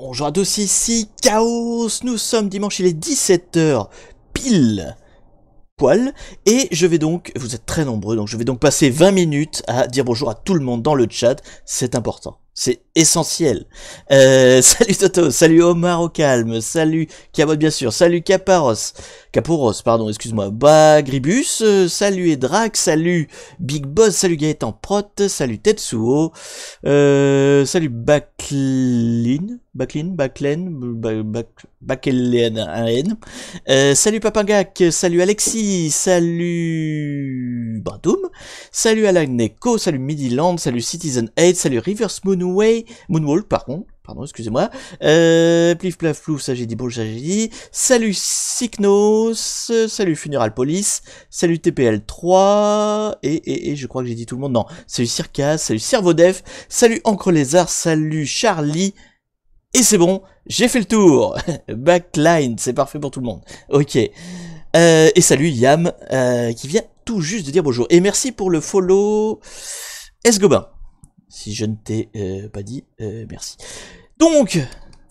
Bonjour à tous, ici Chaos, nous sommes dimanche, il est 17h, pile poil, et je vais donc, vous êtes très nombreux, donc je vais donc passer 20 minutes à dire bonjour à tout le monde dans le chat, c'est important. C'est essentiel. Euh, salut Toto, salut Omar au calme, salut Cabot bien sûr, salut Caparos, Caporos, pardon, excuse-moi. Bagribus, euh, salut Edrak, salut Big Boss, salut Gaëtan Prot, salut Tetsuo, euh, salut Backlin, Backlin, Backlin, Backlin, euh, salut Papangak, salut Alexis, salut Badoum, salut Alain salut Midiland, salut Citizen 8, salut Rivers Moonway, Moonwall, pardon, Pardon, excusez-moi. Euh, plif plaf plouf, ça j'ai dit, bon, ça j'ai dit. Salut Cycnos, salut Funeral Police, salut TPL3, et, et, et je crois que j'ai dit tout le monde. Non, salut Circa. salut Cervodef, salut Encre Lézard, salut Charlie, et c'est bon, j'ai fait le tour. Backline, c'est parfait pour tout le monde. Ok. Euh, et salut Yam, euh, qui vient tout juste de dire bonjour. Et merci pour le follow S-Gobin. Si je ne t'ai pas dit, merci. Donc,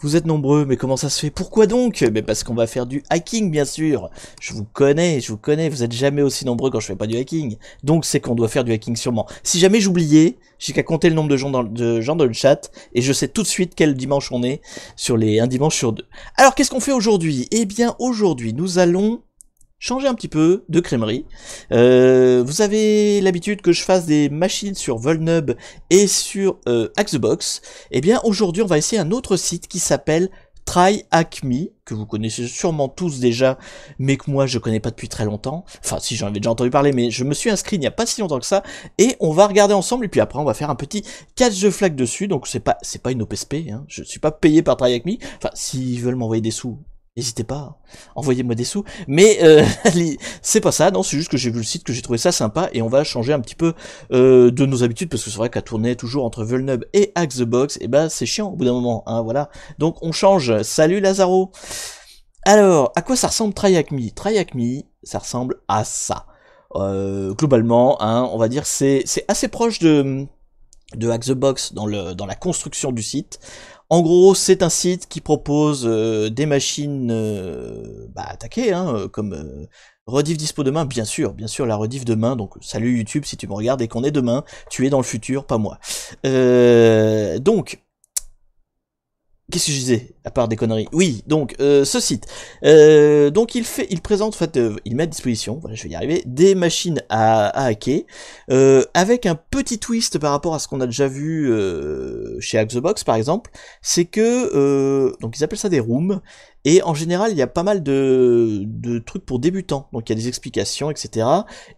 vous êtes nombreux, mais comment ça se fait Pourquoi donc Mais parce qu'on va faire du hacking, bien sûr. Je vous connais, je vous connais, vous êtes jamais aussi nombreux quand je fais pas du hacking. Donc c'est qu'on doit faire du hacking sûrement. Si jamais j'oubliais, j'ai qu'à compter le nombre de gens, dans, de gens dans le chat, et je sais tout de suite quel dimanche on est sur les un dimanche sur deux. Alors qu'est-ce qu'on fait aujourd'hui Eh bien aujourd'hui, nous allons changer un petit peu de crémerie. Euh, vous avez l'habitude que je fasse des machines sur Volnub et sur euh, Axebox. Eh bien, aujourd'hui, on va essayer un autre site qui s'appelle TryAcme que vous connaissez sûrement tous déjà, mais que moi je connais pas depuis très longtemps. Enfin, si j'en avais déjà entendu parler, mais je me suis inscrit il n'y a pas si longtemps que ça. Et on va regarder ensemble, et puis après on va faire un petit catch de flag dessus. Donc c'est pas, c'est pas une OPSP, hein. je suis pas payé par Try Enfin, s'ils veulent m'envoyer des sous, N'hésitez pas, hein. envoyez-moi des sous. Mais euh, c'est pas ça, non, c'est juste que j'ai vu le site, que j'ai trouvé ça sympa, et on va changer un petit peu euh, de nos habitudes, parce que c'est vrai qu'à tourner toujours entre Vulnub et Axe the Box, et eh ben c'est chiant au bout d'un moment, hein, voilà. Donc on change. Salut Lazaro Alors, à quoi ça ressemble Triacme Triacme, ça ressemble à ça. Euh, globalement, hein, on va dire c'est assez proche de de the Box dans, le, dans la construction du site. En gros, c'est un site qui propose euh, des machines euh, bah, attaquées, hein, euh, comme Rediff dispo demain, bien sûr, bien sûr, la rediff demain, donc salut YouTube, si tu me regardes et qu'on est demain, tu es dans le futur, pas moi. donc, Qu'est-ce que je disais à part des conneries Oui, donc euh, ce site. Euh, donc il fait, il présente, en fait, euh, il met à disposition, voilà, je vais y arriver, des machines à, hacker avec un petit twist par rapport à ce qu'on a déjà vu chez Xbox, par exemple, c'est que donc ils appellent ça des rooms et en général il y a pas mal de, trucs pour débutants, donc il y a des explications, etc.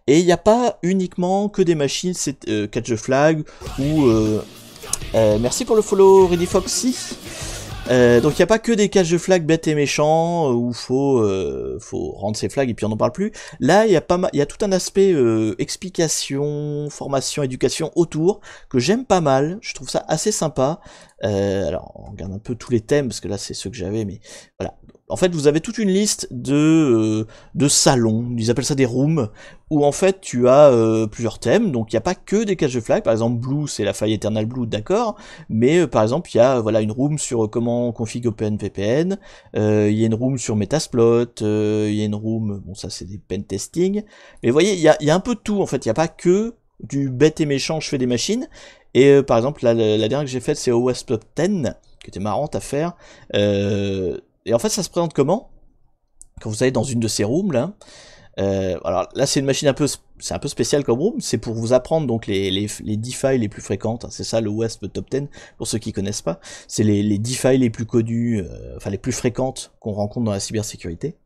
Et il n'y a pas uniquement que des machines, c'est catch the flag ou merci pour le follow, Ready Foxy. Euh, donc il n'y a pas que des caches de flags bêtes et méchants euh, où faut euh, faut rendre ses flags et puis on n'en parle plus. Là il y a pas il y a tout un aspect explication, formation, éducation autour que j'aime pas mal. Je trouve ça assez sympa. alors on regarde un peu tous les thèmes parce que là c'est ceux que j'avais mais voilà en fait, vous avez toute une liste de, euh, de salons, ils appellent ça des rooms, où en fait tu as euh, plusieurs thèmes, donc il n'y a pas que des caches de flag, par exemple Blue c'est la faille Eternal Blue, d'accord, mais euh, par exemple il y a voilà, une room sur comment on config OpenVPN, il y a une room sur Metasplot, il y a une room, bon ça c'est des pen testing, mais vous voyez, il y a, y a, un peu de tout en fait, il n'y a pas que du bête et méchant, je fais des machines, et par exemple la, dernière que j'ai faite c'est OS 10, qui était marrante à faire, euh, et en fait, ça se présente comment Quand vous allez dans une de ces rooms, là, euh, alors là, c'est une machine un peu, c'est un peu spécial comme room. C'est pour vous apprendre donc les, les, les DeFi les plus fréquentes. Hein, c'est ça le Wasp Top 10 pour ceux qui connaissent pas. C'est les, les DeFi les plus connus, euh, enfin les plus fréquentes qu'on rencontre dans la cybersécurité.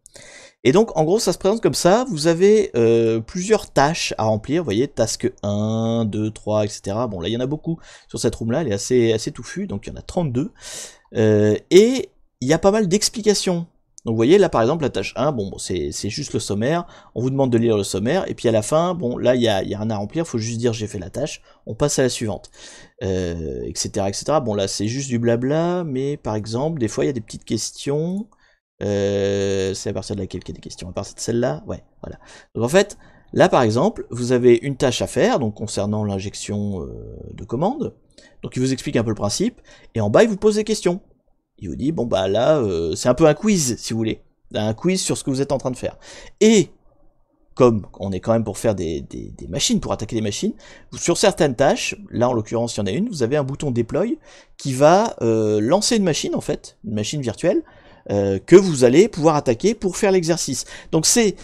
Et donc en gros, ça se présente comme ça. Vous avez euh, plusieurs tâches à remplir. Vous voyez, task 1, 2, 3, etc. Bon là, il y en a beaucoup sur cette room là. Elle est assez assez touffue, donc il y en a 32. Euh, et il y a pas mal d'explications. Donc vous voyez là par exemple la tâche 1, bon, c'est juste le sommaire, on vous demande de lire le sommaire, et puis à la fin, bon là il y a, y a rien à remplir, faut juste dire j'ai fait la tâche, on passe à la suivante, etc., euh, etc. Bon là c'est juste du blabla, mais par exemple des fois il y a des petites questions, euh, c'est à partir de laquelle qu'il y a des questions, à partir de celle-là, ouais, voilà. Donc en fait, là par exemple, vous avez une tâche à faire, donc concernant l'injection euh, de commande, donc il vous explique un peu le principe, et en bas il vous pose des questions il vous dit bon bah là euh, c'est un peu un quiz si vous voulez un quiz sur ce que vous êtes en train de faire et comme on est quand même pour faire des, des, machines pour attaquer des machines sur certaines tâches là en l'occurrence il y en a une vous avez un bouton deploy qui va euh, lancer une machine en fait une machine virtuelle euh, que vous allez pouvoir attaquer pour faire l'exercice donc c'est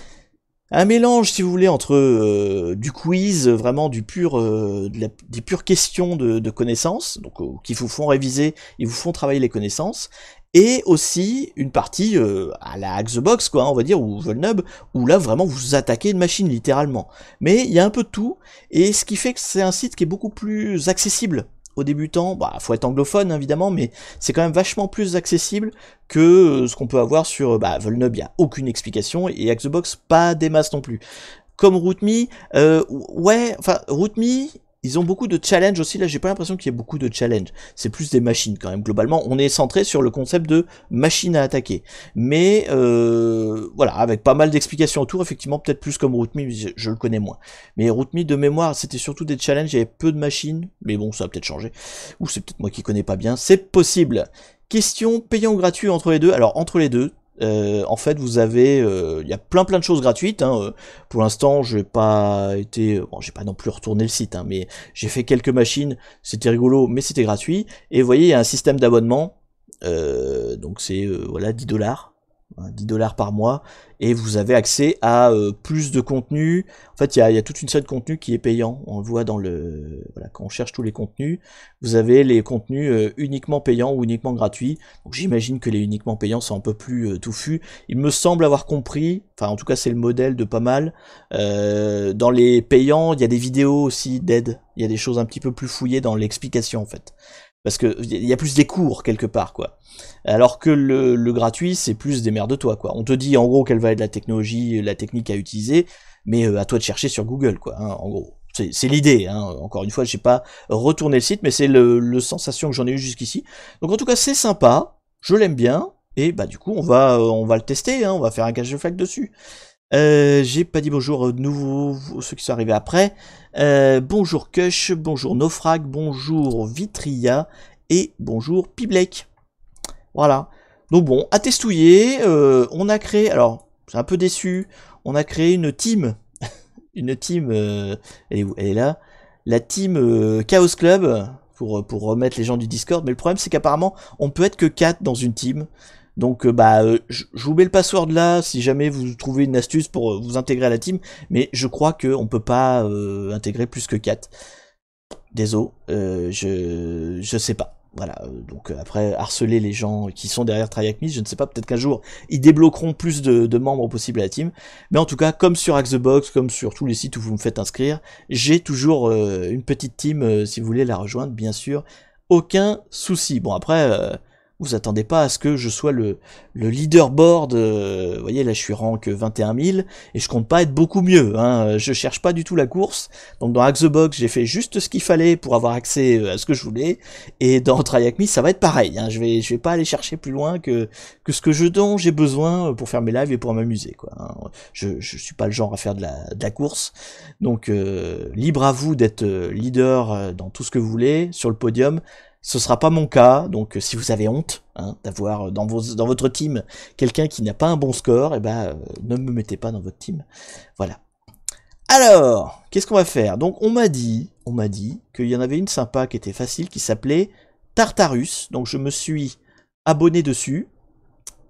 un mélange, si vous voulez, entre euh, du quiz, euh, vraiment du pur, euh, des pures questions de, connaissances, donc qui vous font réviser, ils vous font travailler les connaissances, et aussi une partie à la hack box, quoi, on va dire, ou Vulnub, où là vraiment vous attaquez une machine littéralement. Mais il y a un peu de tout, et ce qui fait que c'est un site qui est beaucoup plus accessible débutants, bah faut être anglophone évidemment, mais c'est quand même vachement plus accessible que euh, ce qu'on peut avoir sur euh, bah, il n'y a aucune explication, et Xbox pas des masses non plus. Comme RootMe, euh, ouais, enfin RootMe, ils ont beaucoup de challenges aussi. Là, j'ai pas l'impression qu'il y ait beaucoup de challenges. C'est plus des machines quand même. Globalement, on est centré sur le concept de machine à attaquer. Mais euh, voilà, avec pas mal d'explications autour. Effectivement, peut-être plus comme Rootme, je, le connais moins. Mais Rootme de mémoire, c'était surtout des challenges. Il y avait peu de machines. Mais bon, ça a peut-être changé. Ou c'est peut-être moi qui connais pas bien. C'est possible. Question payant ou gratuit entre les deux Alors entre les deux, euh, en fait, vous avez, euh, il y a plein plein de choses gratuites. Hein, euh. Pour l'instant, j'ai pas été, bon, j'ai pas non plus retourné le site, hein, mais j'ai fait quelques machines. C'était rigolo, mais c'était gratuit. Et vous voyez, il y a un système d'abonnement. donc c'est voilà 10 dollars 10 hein, dollars par mois, et vous avez accès à euh, plus de contenu. En fait, il y, a, toute une série de contenus qui est payant. On le voit dans le. Voilà, quand on cherche tous les contenus, vous avez les contenus euh, uniquement payants ou uniquement gratuits. Donc j'imagine que les uniquement payants sont un peu plus euh, touffus. Il me semble avoir compris, enfin en tout cas c'est le modèle de pas mal. dans les payants, il y a des vidéos aussi d'aide. Il y a des choses un petit peu plus fouillées dans l'explication en fait. Parce il y a plus des cours quelque part, quoi. Alors que le, gratuit, c'est plus des mères de toi, quoi. On te dit en gros quelle va être la technologie, la technique à utiliser, mais euh, à toi de chercher sur Google, quoi, hein, en gros. C'est l'idée, hein. encore une fois, j'ai pas retourné le site, mais c'est le, sensation que j'en ai eu jusqu'ici. Donc en tout cas, c'est sympa, je l'aime bien, et bah du coup, on va, euh, on va le tester, hein, on va faire un cache flag dessus. Euh, j'ai pas dit bonjour de nouveau ceux qui sont arrivés après. Euh, bonjour Kush, bonjour Naufrag, bonjour Vitria et bonjour Piblek. Voilà. Donc bon, à testouiller, euh, on a créé, alors c'est un peu déçu, on a créé une team. une team, elle est où Elle est là. La team Chaos Club pour, pour remettre les gens du Discord. Mais le problème c'est qu'apparemment on peut être que 4 dans une team. Donc euh, bah euh, je, vous mets le password là si jamais vous trouvez une astuce pour euh, vous intégrer à la team, mais je crois qu'on ne peut pas intégrer plus que 4. Désolé, je je sais pas. Voilà, donc après harceler les gens qui sont derrière TryAcme, je ne sais pas, peut-être qu'un jour ils débloqueront plus de, membres possibles à la team. Mais en tout cas, comme sur Axebox, comme sur tous les sites où vous me faites inscrire, j'ai toujours une petite team si vous voulez la rejoindre, bien sûr. Aucun souci. Bon après, vous attendez pas à ce que je sois le, le leaderboard, euh, vous voyez là je suis rank 21 000, et je compte pas être beaucoup mieux, hein, je cherche pas du tout la course, donc dans axe Box j'ai fait juste ce qu'il fallait pour avoir accès euh, à ce que je voulais, et dans Try ça va être pareil, hein. je vais je vais pas aller chercher plus loin que, que ce que je dont j'ai besoin euh, pour faire mes lives et pour m'amuser quoi. Hein. Je, je suis pas le genre à faire de la, course, donc libre à vous d'être leader dans tout ce que vous voulez, sur le podium, ce sera pas mon cas, donc euh, si vous avez honte hein, d'avoir euh, dans, dans votre team quelqu'un qui n'a pas un bon score, et eh ben, euh, ne me mettez pas dans votre team. Voilà. Alors, qu'est-ce qu'on va faire Donc on m'a dit, on m'a dit qu'il y en avait une sympa qui était facile, qui s'appelait Tartarus. Donc je me suis abonné dessus.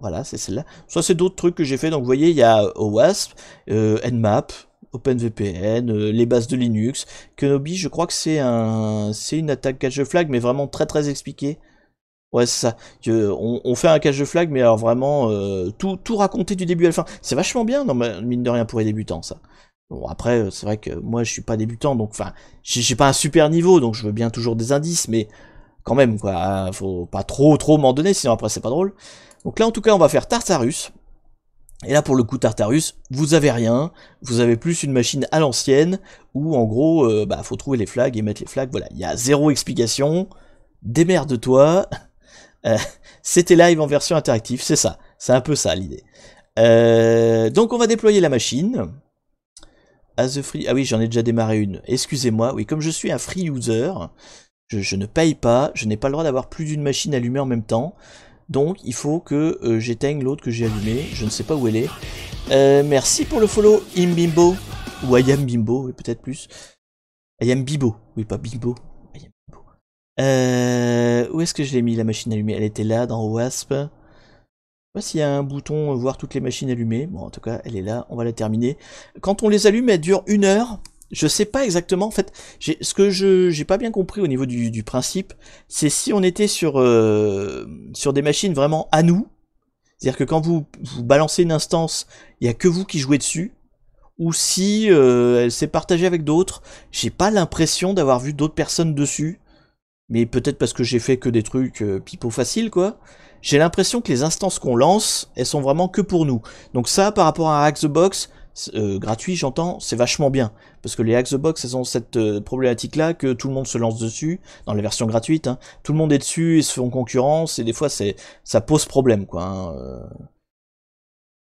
Voilà, c'est celle-là. Ça, c'est d'autres trucs que j'ai fait. Donc, vous voyez, il y a OWASP, Nmap, OpenVPN, euh, les bases de Linux. Kenobi, je crois que c'est un, c'est une attaque cache de flag, mais vraiment très très expliquée. Ouais, c'est ça. on, fait un cache de flag, mais alors vraiment euh, tout, tout raconté du début à la fin. C'est vachement bien, non, mine de rien, pour les débutants, ça. Bon, après, euh, c'est vrai que moi, je suis pas débutant, donc enfin, j'ai pas un super niveau, donc je veux bien toujours des indices, mais quand même, quoi. Hein, faut pas trop, trop m'en donner, sinon après, c'est pas drôle. Donc là, en tout cas, on va faire Tartarus. Et là, pour le coup, Tartarus, vous avez rien, vous avez plus une machine à l'ancienne, où en gros, euh, bah, faut trouver les flags et mettre les flags, voilà, il y a zéro explication, démerde-toi, euh, c'était live en version interactive, c'est ça, c'est un peu ça l'idée. Euh, donc on va déployer la machine, ah, free, ah oui, j'en ai déjà démarré une, excusez-moi, oui, comme je suis un free user, je ne paye pas, je n'ai pas le droit d'avoir plus d'une machine allumée en même temps, donc il faut que euh, j'éteigne l'autre que j'ai allumé, je ne sais pas où elle est. Euh, merci pour le follow Imbimbo, ou Ayam Bimbo, et peut-être plus. Ayam Bibo, oui pas Bimbo. Ayam Euh, où est-ce que je l'ai mis la machine allumée Elle était là, dans Wasp. Je sais pas s'il y a un bouton euh, voir toutes les machines allumées. Bon, en tout cas, elle est là. On va la terminer. Quand on les allume, elle dure une heure je sais pas exactement. En fait, ce que je j'ai pas bien compris au niveau du, principe, c'est si on était sur euh, sur des machines vraiment à nous, c'est-à-dire que quand vous, vous balancez une instance, il y a que vous qui jouez dessus, ou si euh, elle s'est partagée avec d'autres. J'ai pas l'impression d'avoir vu d'autres personnes dessus, mais peut-être parce que j'ai fait que des trucs euh, pipo pipeaux faciles quoi. J'ai l'impression que les instances qu'on lance, elles sont vraiment que pour nous. Donc ça, par rapport à Hack the Box, euh, gratuit, j'entends, c'est vachement bien. Parce que les Hacks the Box, elles ont cette euh, problématique-là que tout le monde se lance dessus, dans les versions gratuites. Hein. tout le monde est dessus, ils se font concurrence, et des fois, c'est ça pose problème, quoi. Hein, euh.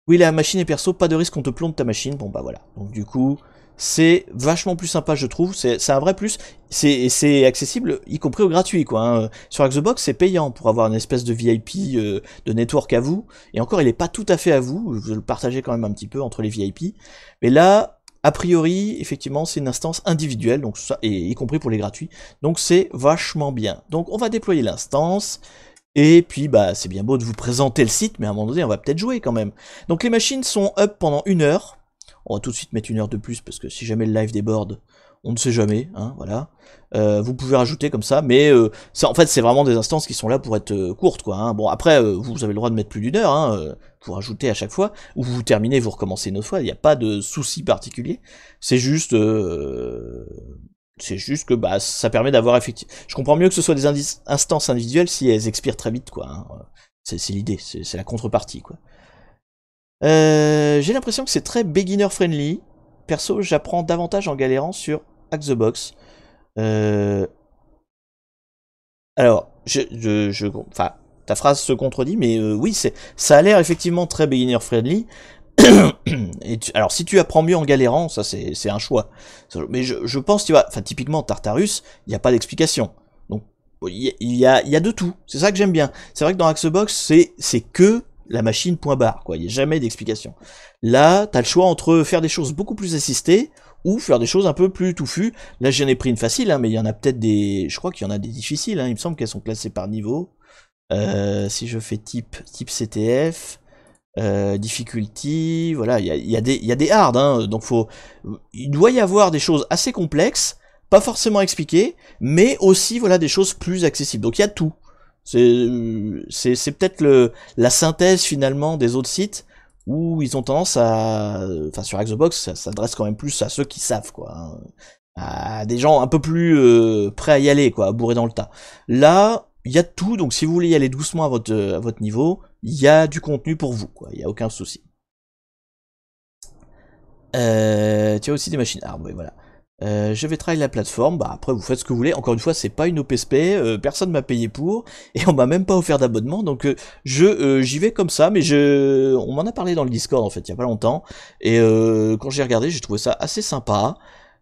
Oui, la machine est perso, pas de risque qu'on te plombe ta machine. Bon, bah voilà. Donc, du coup, c'est vachement plus sympa je trouve, c'est un vrai plus, c'est accessible y compris au gratuit quoi. Hein. Sur Xbox c'est payant pour avoir une espèce de VIP euh, de network à vous, et encore il est pas tout à fait à vous, je le partager quand même un petit peu entre les VIP, mais là a priori effectivement c'est une instance individuelle, donc ça, et y compris pour les gratuits, donc c'est vachement bien. Donc on va déployer l'instance, et puis, bah, c'est bien beau de vous présenter le site, mais à un moment donné, on va peut-être jouer quand même. Donc, les machines sont up pendant une heure. On va tout de suite mettre une heure de plus parce que si jamais le live déborde, on ne sait jamais, hein, voilà. Euh, vous pouvez rajouter comme ça, mais euh, en fait, c'est vraiment des instances qui sont là pour être euh, courtes, quoi. Hein. Bon, après, vous avez le droit de mettre plus d'une heure, hein, pour ajouter à chaque fois, ou vous terminez, vous recommencez une autre fois, il n'y a pas de souci particulier. C'est juste, c'est juste que bah ça permet d'avoir effectivement. Je comprends mieux que ce soit des instances individuelles si elles expirent très vite, quoi. Hein. C'est l'idée, c'est la contrepartie, quoi. Euh, j'ai l'impression que c'est très beginner friendly. Perso, j'apprends davantage en galérant sur axe the Box. Euh... Alors, je, je, je, enfin, ta phrase se contredit, mais euh, oui, c'est, ça a l'air effectivement très beginner friendly. Et alors, si tu apprends mieux en galérant, ça c'est un choix. Mais je, pense, tu vois, enfin, typiquement Tartarus, il n'y a pas d'explication. Donc, il y, a, y a de tout. C'est ça que j'aime bien. C'est vrai que dans box' c'est que la machine, point barre, quoi. Il n'y a jamais d'explication. Là, tu as le choix entre faire des choses beaucoup plus assistées, ou faire des choses un peu plus touffues. Là, j'en ai pris une facile, hein, mais il y en a peut-être des... Je crois qu'il y en a des difficiles, hein. il me semble qu'elles sont classées par niveau. Euh, si je fais type, type CTF, euh, difficulty, voilà, il y a, des, y a des hard, hein. donc faut... Il doit y avoir des choses assez complexes, pas forcément expliquées, mais aussi, voilà, des choses plus accessibles. Donc il y a tout. C'est c'est peut-être le la synthèse finalement des autres sites où ils ont tendance à, enfin sur Xbox, ça s'adresse quand même plus à ceux qui savent quoi, hein. à des gens un peu plus euh, prêts à y aller quoi, à bourrer dans le tas. Là, il y a tout, donc si vous voulez y aller doucement à votre à votre niveau, il y a du contenu pour vous quoi, il y a aucun souci. Euh, tu as aussi des machines. Ah oui, voilà. Euh, je vais travailler la plateforme, bah après vous faites ce que vous voulez, encore une fois c'est pas une OPSP, euh, personne m'a payé pour, et on m'a même pas offert d'abonnement, donc euh, je j'y vais comme ça, mais je on m'en a parlé dans le Discord en fait il y a pas longtemps, et quand j'ai regardé j'ai trouvé ça assez sympa,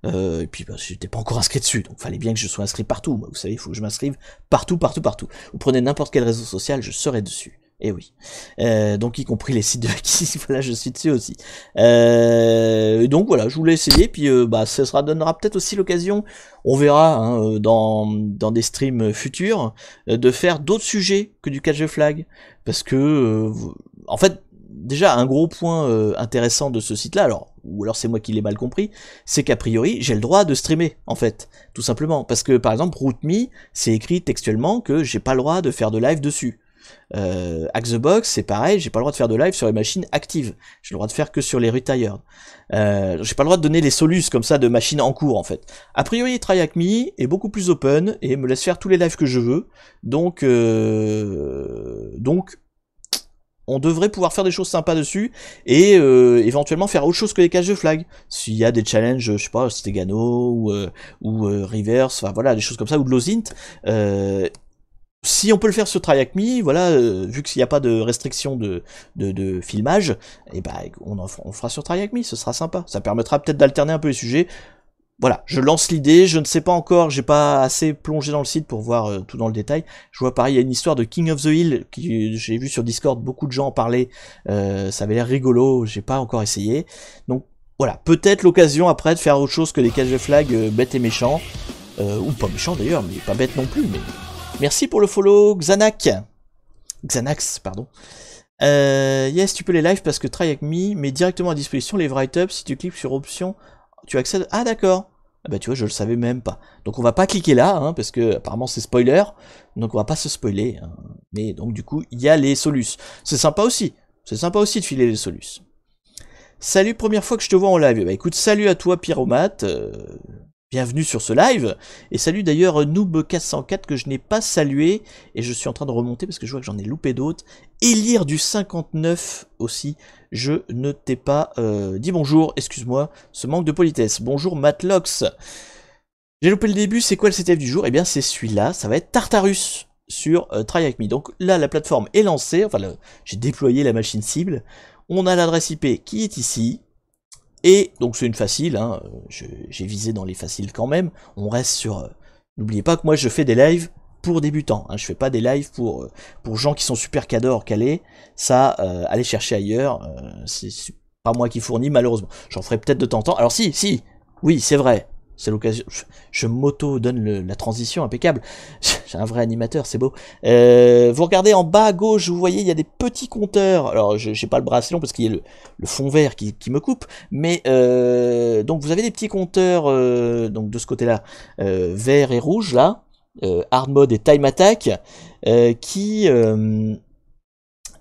euh, et puis bah, j'étais pas encore inscrit dessus, donc fallait bien que je sois inscrit partout. Moi, vous savez, il faut que je m'inscrive partout, partout, partout. Vous prenez n'importe quel réseau social, je serai dessus. Et eh oui. Euh, donc y compris les sites de voilà, je suis dessus aussi. Euh, donc voilà, je voulais essayer, puis euh, bah ça sera, donnera peut-être aussi l'occasion, on verra hein, dans, dans des streams futurs, de faire d'autres sujets que du catch the flag. Parce que en fait, déjà un gros point intéressant de ce site-là, alors ou alors c'est moi qui l'ai mal compris, c'est qu'a priori j'ai le droit de streamer en fait, tout simplement, parce que par exemple RootMe, c'est écrit textuellement que j'ai pas le droit de faire de live dessus. Euh, box c'est pareil, j'ai pas le droit de faire de live sur les machines actives. J'ai le droit de faire que sur les retired. Euh, j'ai pas le droit de donner les solus comme ça de machines en cours en fait. A priori, TryAcme est beaucoup plus open et me laisse faire tous les lives que je veux. Donc, euh, donc on devrait pouvoir faire des choses sympas dessus et euh, éventuellement faire autre chose que les caches de flag. S'il y a des challenges, je sais pas, Stegano ou, euh, Reverse, enfin voilà, des choses comme ça, ou de l'Ozint, si on peut le faire sur TryAcme, voilà, euh, vu qu'il n'y a pas de restriction de, de, filmage, et eh ben on, fera sur TryAcme, ce sera sympa. Ça permettra peut-être d'alterner un peu les sujets. Voilà, je lance l'idée, je ne sais pas encore, j'ai pas assez plongé dans le site pour voir euh, tout dans le détail. Je vois pareil, il y a une histoire de King of the Hill, qui j'ai vu sur Discord beaucoup de gens en parlaient, euh, ça avait l'air rigolo, j'ai pas encore essayé. Donc voilà, peut-être l'occasion après de faire autre chose que les cages de flag bêtes et méchants, ou pas méchants d'ailleurs, mais pas bêtes non plus, mais Merci pour le follow, Xanax. Xanax, pardon. Euh, yes, tu peux les live parce que Try Me met directement à disposition les write-ups. Si tu cliques sur option, tu accèdes. Ah, d'accord. Ah bah tu vois, je le savais même pas. Donc on va pas cliquer là, hein, parce que apparemment c'est spoiler. Donc on va pas se spoiler. Hein. Mais donc du coup, il y a les solus. C'est sympa aussi. C'est sympa aussi de filer les solus. Salut, première fois que je te vois en live. Eh bah écoute, salut à toi Pyromate. Euh, Bienvenue sur ce live et salut d'ailleurs Noob404 que je n'ai pas salué et je suis en train de remonter parce que je vois que j'en ai loupé d'autres. lire du 59 aussi, je ne t'ai pas euh, dit bonjour, excuse-moi, ce manque de politesse. Bonjour Matlox. J'ai loupé le début, c'est quoi le CTF du jour Eh bien c'est celui-là, ça va être Tartarus sur euh, Donc là la plateforme est lancée, enfin j'ai déployé la machine cible, on a l'adresse IP qui est ici, et donc c'est une facile, hein, j'ai visé dans les faciles quand même, on reste sur... Euh, n'oubliez pas que moi je fais des lives pour débutants, hein. je fais pas des lives pour, euh, pour gens qui sont super cadors, calés, ça, euh, allez chercher ailleurs, c'est pas moi qui fournis malheureusement, j'en ferai peut-être de temps en temps, alors si, si, oui c'est vrai, c'est l'occasion. Je, m'auto donne la transition impeccable. J'ai un vrai animateur, c'est beau. Euh, vous regardez en bas à gauche, vous voyez, il y a des petits compteurs. Alors, je n'ai pas le bras long parce qu'il y a le, fond vert qui, me coupe. Mais euh, donc, vous avez des petits compteurs euh, donc de ce côté-là, euh, vert et rouge là, hard mode et time attack, qui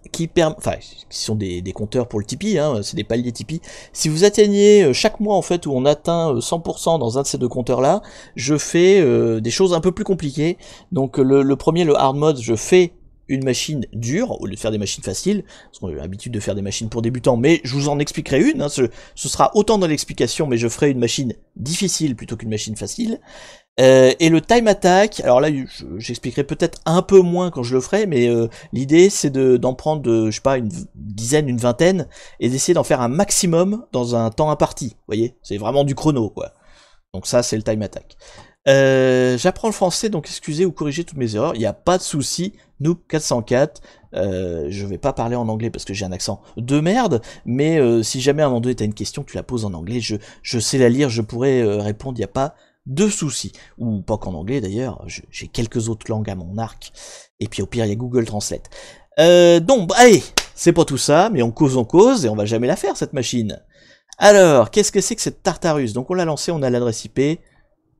qui permet enfin, qui sont des, des, compteurs pour le Tipeee, hein, c'est des paliers Tipeee. Si vous atteignez euh, chaque mois en fait où on atteint 100% euh, dans un de ces deux compteurs là, je fais euh, des choses un peu plus compliquées. Donc le, premier, le hard mode, je fais une machine dure, au lieu de faire des machines faciles, parce qu'on a l'habitude de faire des machines pour débutants, mais je vous en expliquerai une, hein, ce, ce, sera autant dans l'explication, mais je ferai une machine difficile plutôt qu'une machine facile. Euh, et le time attack, alors là j'expliquerai peut-être un peu moins quand je le ferai, mais euh, l'idée c'est d'en prendre, de, je sais pas, une dizaine, une vingtaine, et d'essayer d'en faire un maximum dans un temps imparti, vous voyez C'est vraiment du chrono, quoi. Donc ça c'est le time attack. Euh, j'apprends le français, donc excusez ou corrigez toutes mes erreurs, il n'y a pas de souci, Noob 404, euh, je vais pas parler en anglais parce que j'ai un accent de merde, mais si jamais un moment donné t'as une question, tu la poses en anglais, je, je sais la lire, je pourrais répondre, il a pas de soucis. Ou pas qu'en anglais d'ailleurs, j'ai quelques autres langues à mon arc. Et puis au pire, il y a Google Translate. Euh, donc, bah, allez, c'est pas tout ça, mais on cause, en cause, et on va jamais la faire, cette machine. Alors, qu'est-ce que c'est que cette Tartarus Donc on l'a lancé, on a l'adresse IP.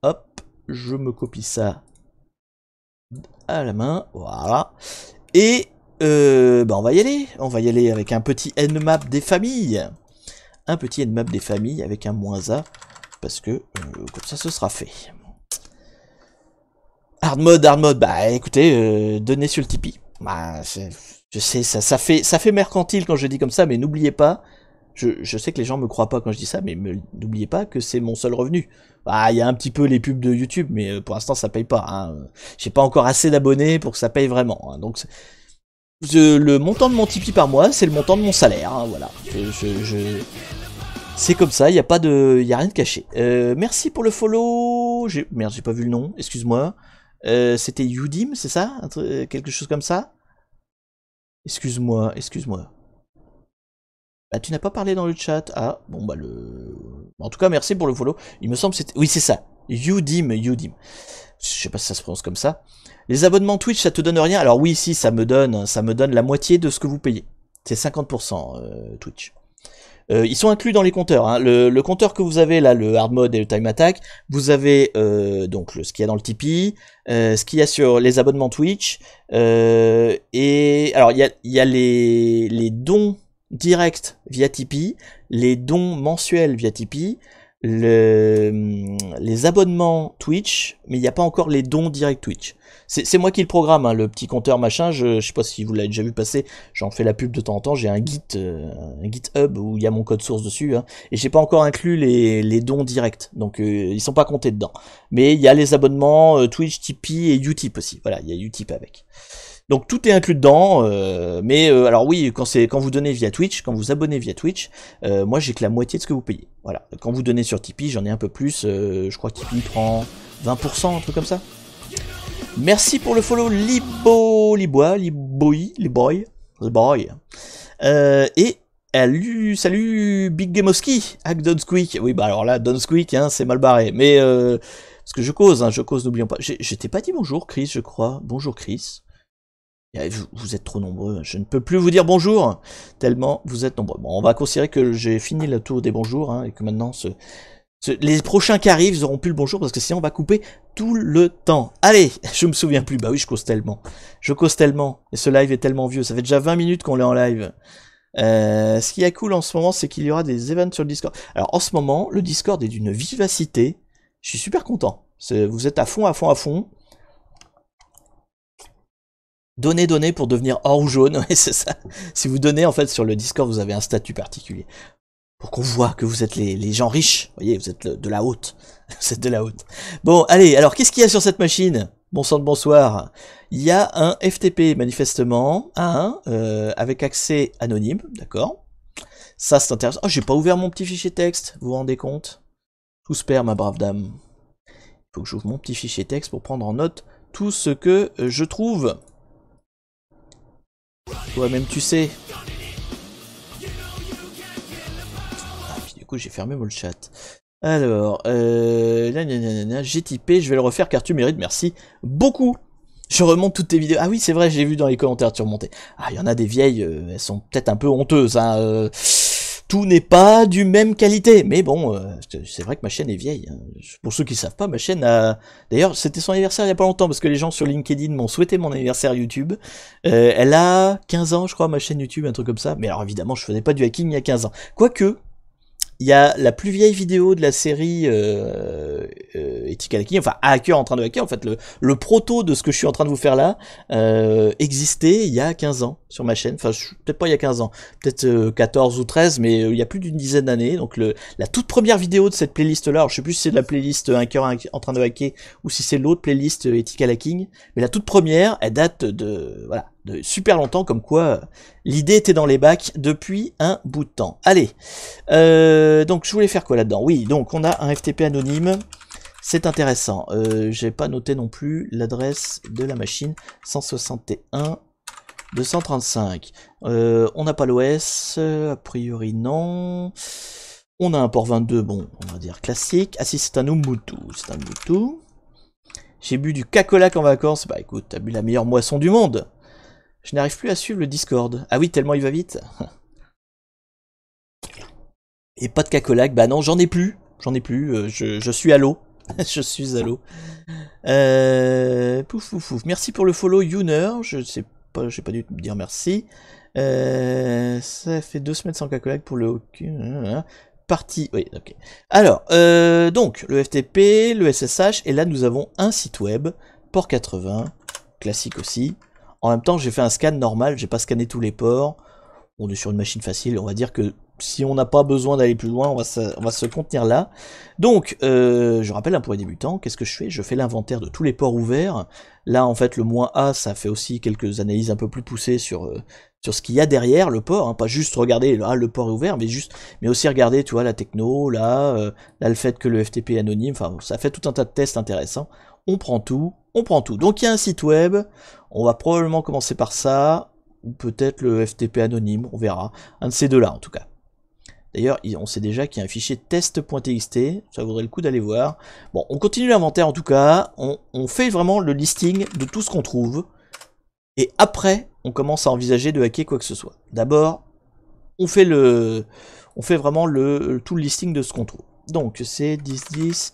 Hop, je me copie ça à la main, voilà. Et euh, bah on va y aller, on va y aller avec un petit nmap des familles. Un petit nmap des familles avec un moins A parce que euh, comme ça ce sera fait. Hard mode, hard mode, bah écoutez, euh, donnez sur le Tipeee. Bah, je sais, ça, fait, ça fait mercantile quand je dis comme ça, mais n'oubliez pas, je, sais que les gens me croient pas quand je dis ça, mais n'oubliez pas que c'est mon seul revenu. Bah, il y a un petit peu les pubs de YouTube, mais euh, pour l'instant ça paye pas. Hein. J'ai pas encore assez d'abonnés pour que ça paye vraiment. Hein. Donc le montant de mon Tipeee par mois, c'est le montant de mon salaire. Hein, voilà. je c'est comme ça, il n'y a pas de, y a rien de caché. Euh, merci pour le follow. Merde, j'ai pas vu le nom. Excuse-moi. Euh, c'était Udim, c'est ça euh, Quelque chose comme ça Excuse-moi, excuse-moi. Bah, tu n'as pas parlé dans le chat. Ah, bon, bah, le. En tout cas, merci pour le follow. Il me semble que c'était. Oui, c'est ça. Udim, Udim. Je sais pas si ça se prononce comme ça. Les abonnements Twitch, ça te donne rien. Alors, oui, si, ça me donne, ça me donne la moitié de ce que vous payez. C'est 50% euh, Twitch. Euh, ils sont inclus dans les compteurs. Hein. Le, compteur que vous avez là, le hard mode et le time attack, vous avez euh, donc ce qu'il y a dans le Tipeee, euh, ce qu'il y a sur les abonnements Twitch, et alors il y a, les, dons directs via Tipeee, les dons mensuels via Tipeee, le, les abonnements Twitch, mais il n'y a pas encore les dons directs Twitch. C'est moi qui le programme, hein, le petit compteur machin. Je, je sais pas si vous l'avez déjà vu passer. J'en fais la pub de temps en temps. J'ai un Git, euh, un GitHub où il y a mon code source dessus. Hein, et j'ai pas encore inclus les, les dons directs. Donc euh, ils sont pas comptés dedans. Mais il y a les abonnements euh, Twitch, Tipeee et Utip aussi. Voilà, il y a Utip avec. Donc tout est inclus dedans, euh, mais euh, alors oui, quand c'est quand vous donnez via Twitch, quand vous abonnez via Twitch, euh, moi j'ai que la moitié de ce que vous payez. Voilà. Quand vous donnez sur Tipeee, j'en ai un peu plus. je crois que Tipeee prend 20%, un truc comme ça. Merci pour le follow Libo, Libois, Liboi, Liboy, Liboy. Euh, et Salut, salut Big Gamoski, hack Don Squeak. Oui, bah alors là, Don Squeak, hein, c'est mal barré. Mais euh, parce que je cause, hein, je cause, n'oublions pas. J'étais pas dit bonjour, Chris, je crois. Bonjour, Chris. Vous êtes trop nombreux, hein. je ne peux plus vous dire bonjour, tellement vous êtes nombreux. Bon, on va considérer que j'ai fini la tour des bonjours hein, et que maintenant ce, les prochains qui arrivent, ils auront plus le bonjour parce que sinon on va couper tout le temps. Allez, je me souviens plus. Bah oui, je cause tellement. Je cause tellement. Et ce live est tellement vieux. Ça fait déjà 20 minutes qu'on est en live. Euh, ce qui est cool en ce moment, c'est qu'il y aura des events sur le Discord. Alors en ce moment, le Discord est d'une vivacité. Je suis super content. Vous êtes à fond, à fond, à fond. Donnez, donnez pour devenir or ou jaune, oui, c'est ça. Si vous donnez, en fait, sur le Discord, vous avez un statut particulier pour qu'on voit que vous êtes les, gens riches. Vous voyez, vous êtes de la haute. vous êtes de la haute. Bon, allez, alors qu'est-ce qu'il y a sur cette machine Bon sang de bonsoir. Il y a un FTP manifestement, A1, euh, avec accès anonyme, d'accord. Ça c'est intéressant. Oh, j'ai pas ouvert mon petit fichier texte, vous vous rendez compte Tout se perd, ma brave dame. Il faut que j'ouvre mon petit fichier texte pour prendre en note tout ce que euh, je trouve. Toi-même tu sais. coup j'ai fermé mon chat. Alors, euh, j'ai typé, je vais le refaire car tu mérites, merci beaucoup. Je remonte toutes tes vidéos. Ah oui, c'est vrai, j'ai vu dans les commentaires tu remontais. Ah, il y en a des vieilles, euh, elles sont peut-être un peu honteuses. Hein, euh. tout n'est pas du même qualité, mais bon, euh, c'est vrai que ma chaîne est vieille. Hein. Pour ceux qui ne savent pas, ma chaîne a. D'ailleurs, c'était son anniversaire il n'y a pas longtemps parce que les gens sur LinkedIn m'ont souhaité mon anniversaire YouTube. elle a 15 ans, je crois, ma chaîne YouTube, un truc comme ça. Mais alors évidemment, je faisais pas du hacking il y a 15 ans. Quoique, il y a la plus vieille vidéo de la série euh, euh Ethical Hacking, enfin hacker en train de hacker, en fait le, proto de ce que je suis en train de vous faire là, euh, existait il y a 15 ans sur ma chaîne, enfin peut-être pas il y a 15 ans, peut-être 14 euh, ou 13, mais il y a plus d'une dizaine d'années, donc le, la toute première vidéo de cette playlist là, alors je sais plus si c'est de la playlist hacker en train de hacker ou si c'est l'autre playlist Ethical Hacking, mais la toute première, elle date de, voilà, super longtemps, comme quoi euh, l'idée était dans les bacs depuis un bout de temps. Allez, euh, donc je voulais faire quoi là-dedans Oui, donc on a un FTP anonyme, c'est intéressant. Euh, j'ai pas noté non plus l'adresse de la machine, 161 235. on n'a pas l'OS, a priori non. On a un port 22, bon, on va dire classique. Ah si, c'est un Ubuntu, c'est un Ubuntu. J'ai bu du cacolac en vacances, bah écoute, t'as bu la meilleure moisson du monde. Je n'arrive plus à suivre le Discord. Ah oui, tellement il va vite. Et pas de cacolac, bah non, j'en ai plus. J'en ai plus, euh, je, suis à l'eau. je suis à l'eau. Euh, pouf, pouf, pouf. Merci pour le follow, Youner. Je sais pas, j'ai pas dû te dire merci. Euh, ça fait deux semaines sans cacolac pour le hein, hein, hein. Parti, oui, ok. Alors, donc, le FTP, le SSH, et là nous avons un site web, port 80, classique aussi, en même temps, j'ai fait un scan normal, j'ai pas scanné tous les ports. On est sur une machine facile, on va dire que si on n'a pas besoin d'aller plus loin, on va, se, contenir là. Donc, euh, je rappelle, hein, pour point débutants, qu'est-ce que je fais Je fais l'inventaire de tous les ports ouverts. Là, en fait, le moins A, ça fait aussi quelques analyses un peu plus poussées sur, euh, sur ce qu'il y a derrière le port. Hein. Pas juste regarder, là ah, le port est ouvert, mais, juste, mais aussi regarder, tu vois, la techno, là, euh, là, le fait que le FTP est anonyme. Enfin, ça fait tout un tas de tests intéressants. On prend tout, on prend tout. Donc, il y a un site web, on va probablement commencer par ça, ou peut-être le FTP anonyme, on verra. Un de ces deux-là en tout cas. D'ailleurs, on sait déjà qu'il y a un fichier test.txt, ça vaudrait le coup d'aller voir. Bon, on continue l'inventaire en tout cas, on, fait vraiment le listing de tout ce qu'on trouve, et après, on commence à envisager de hacker quoi que ce soit. D'abord, on fait le, on fait vraiment le, tout le listing de ce qu'on trouve. Donc, c'est 10,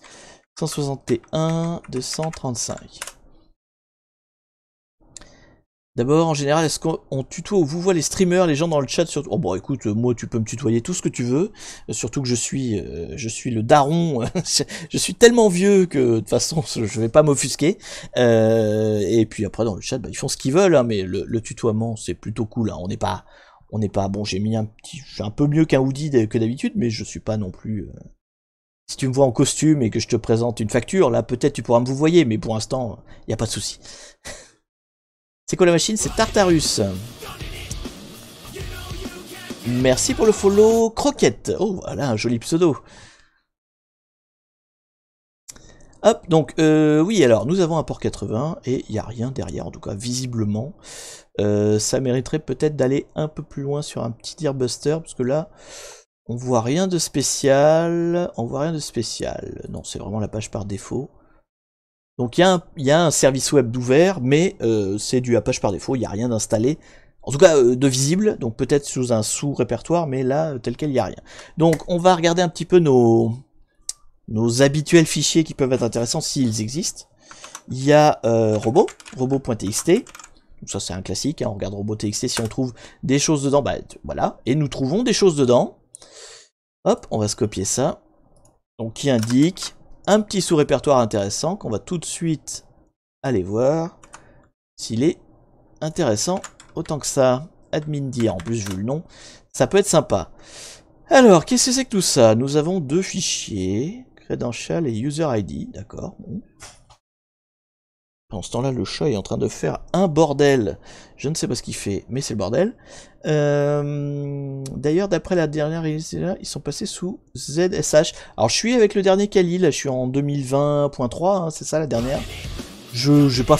161, 235. D'abord, en général, est-ce qu'on tutoie ou vous voit les streamers, les gens dans le chat surtout oh, bon, bah, écoute, moi, tu peux me tutoyer tout ce que tu veux, euh, surtout que je suis, euh, je suis le daron, je suis tellement vieux que de toute façon, je vais pas m'offusquer. Euh, et puis après, dans le chat, bah, ils font ce qu'ils veulent, hein, mais le, tutoiement, c'est plutôt cool. Hein, on n'est pas, on n'est pas. Bon, j'ai mis un petit, je suis un peu mieux qu'un hoodie que d'habitude, mais je suis pas non plus. Si tu me vois en costume et que je te présente une facture, là, peut-être tu pourras me vous voyer, mais pour l'instant, il n'y a pas de souci. C'est quoi la machine C'est Tartarus. Merci pour le follow, Croquette. Oh, voilà, un joli pseudo. Hop, donc, euh, oui, alors, nous avons un port 80, et il n'y a rien derrière, en tout cas, visiblement. Euh, ça mériterait peut-être d'aller un peu plus loin sur un petit Dearbuster, parce que là, on voit rien de spécial, on voit rien de spécial. Non, c'est vraiment la page par défaut. Donc il y, a un service web d'ouvert, mais euh, c'est du Apache par défaut, il n'y a rien d'installé. En tout cas, euh, de visible, donc peut-être sous un sous-répertoire, mais là, tel quel, il n'y a rien. Donc on va regarder un petit peu nos, nos habituels fichiers qui peuvent être intéressants s'ils existent. Il y a euh, robot, robot.txt. ça c'est un classique, hein. on regarde robot.txt si on trouve des choses dedans, bah voilà. Et nous trouvons des choses dedans. Hop, on va se copier ça. Donc qui indique un petit sous-répertoire intéressant qu'on va tout de suite aller voir s'il est intéressant autant que ça. Admin en plus vu le nom, ça peut être sympa. Alors, qu'est-ce que c'est que tout ça Nous avons deux fichiers, credential et user ID, d'accord. En ce temps-là, le chat est en train de faire un bordel. Je ne sais pas ce qu'il fait, mais c'est le bordel. Euh, d'ailleurs, d'après la dernière ils sont passés sous ZSH. Alors, je suis avec le dernier Kali, là, je suis en 2020.3, hein, c'est ça la dernière. Je n'ai pas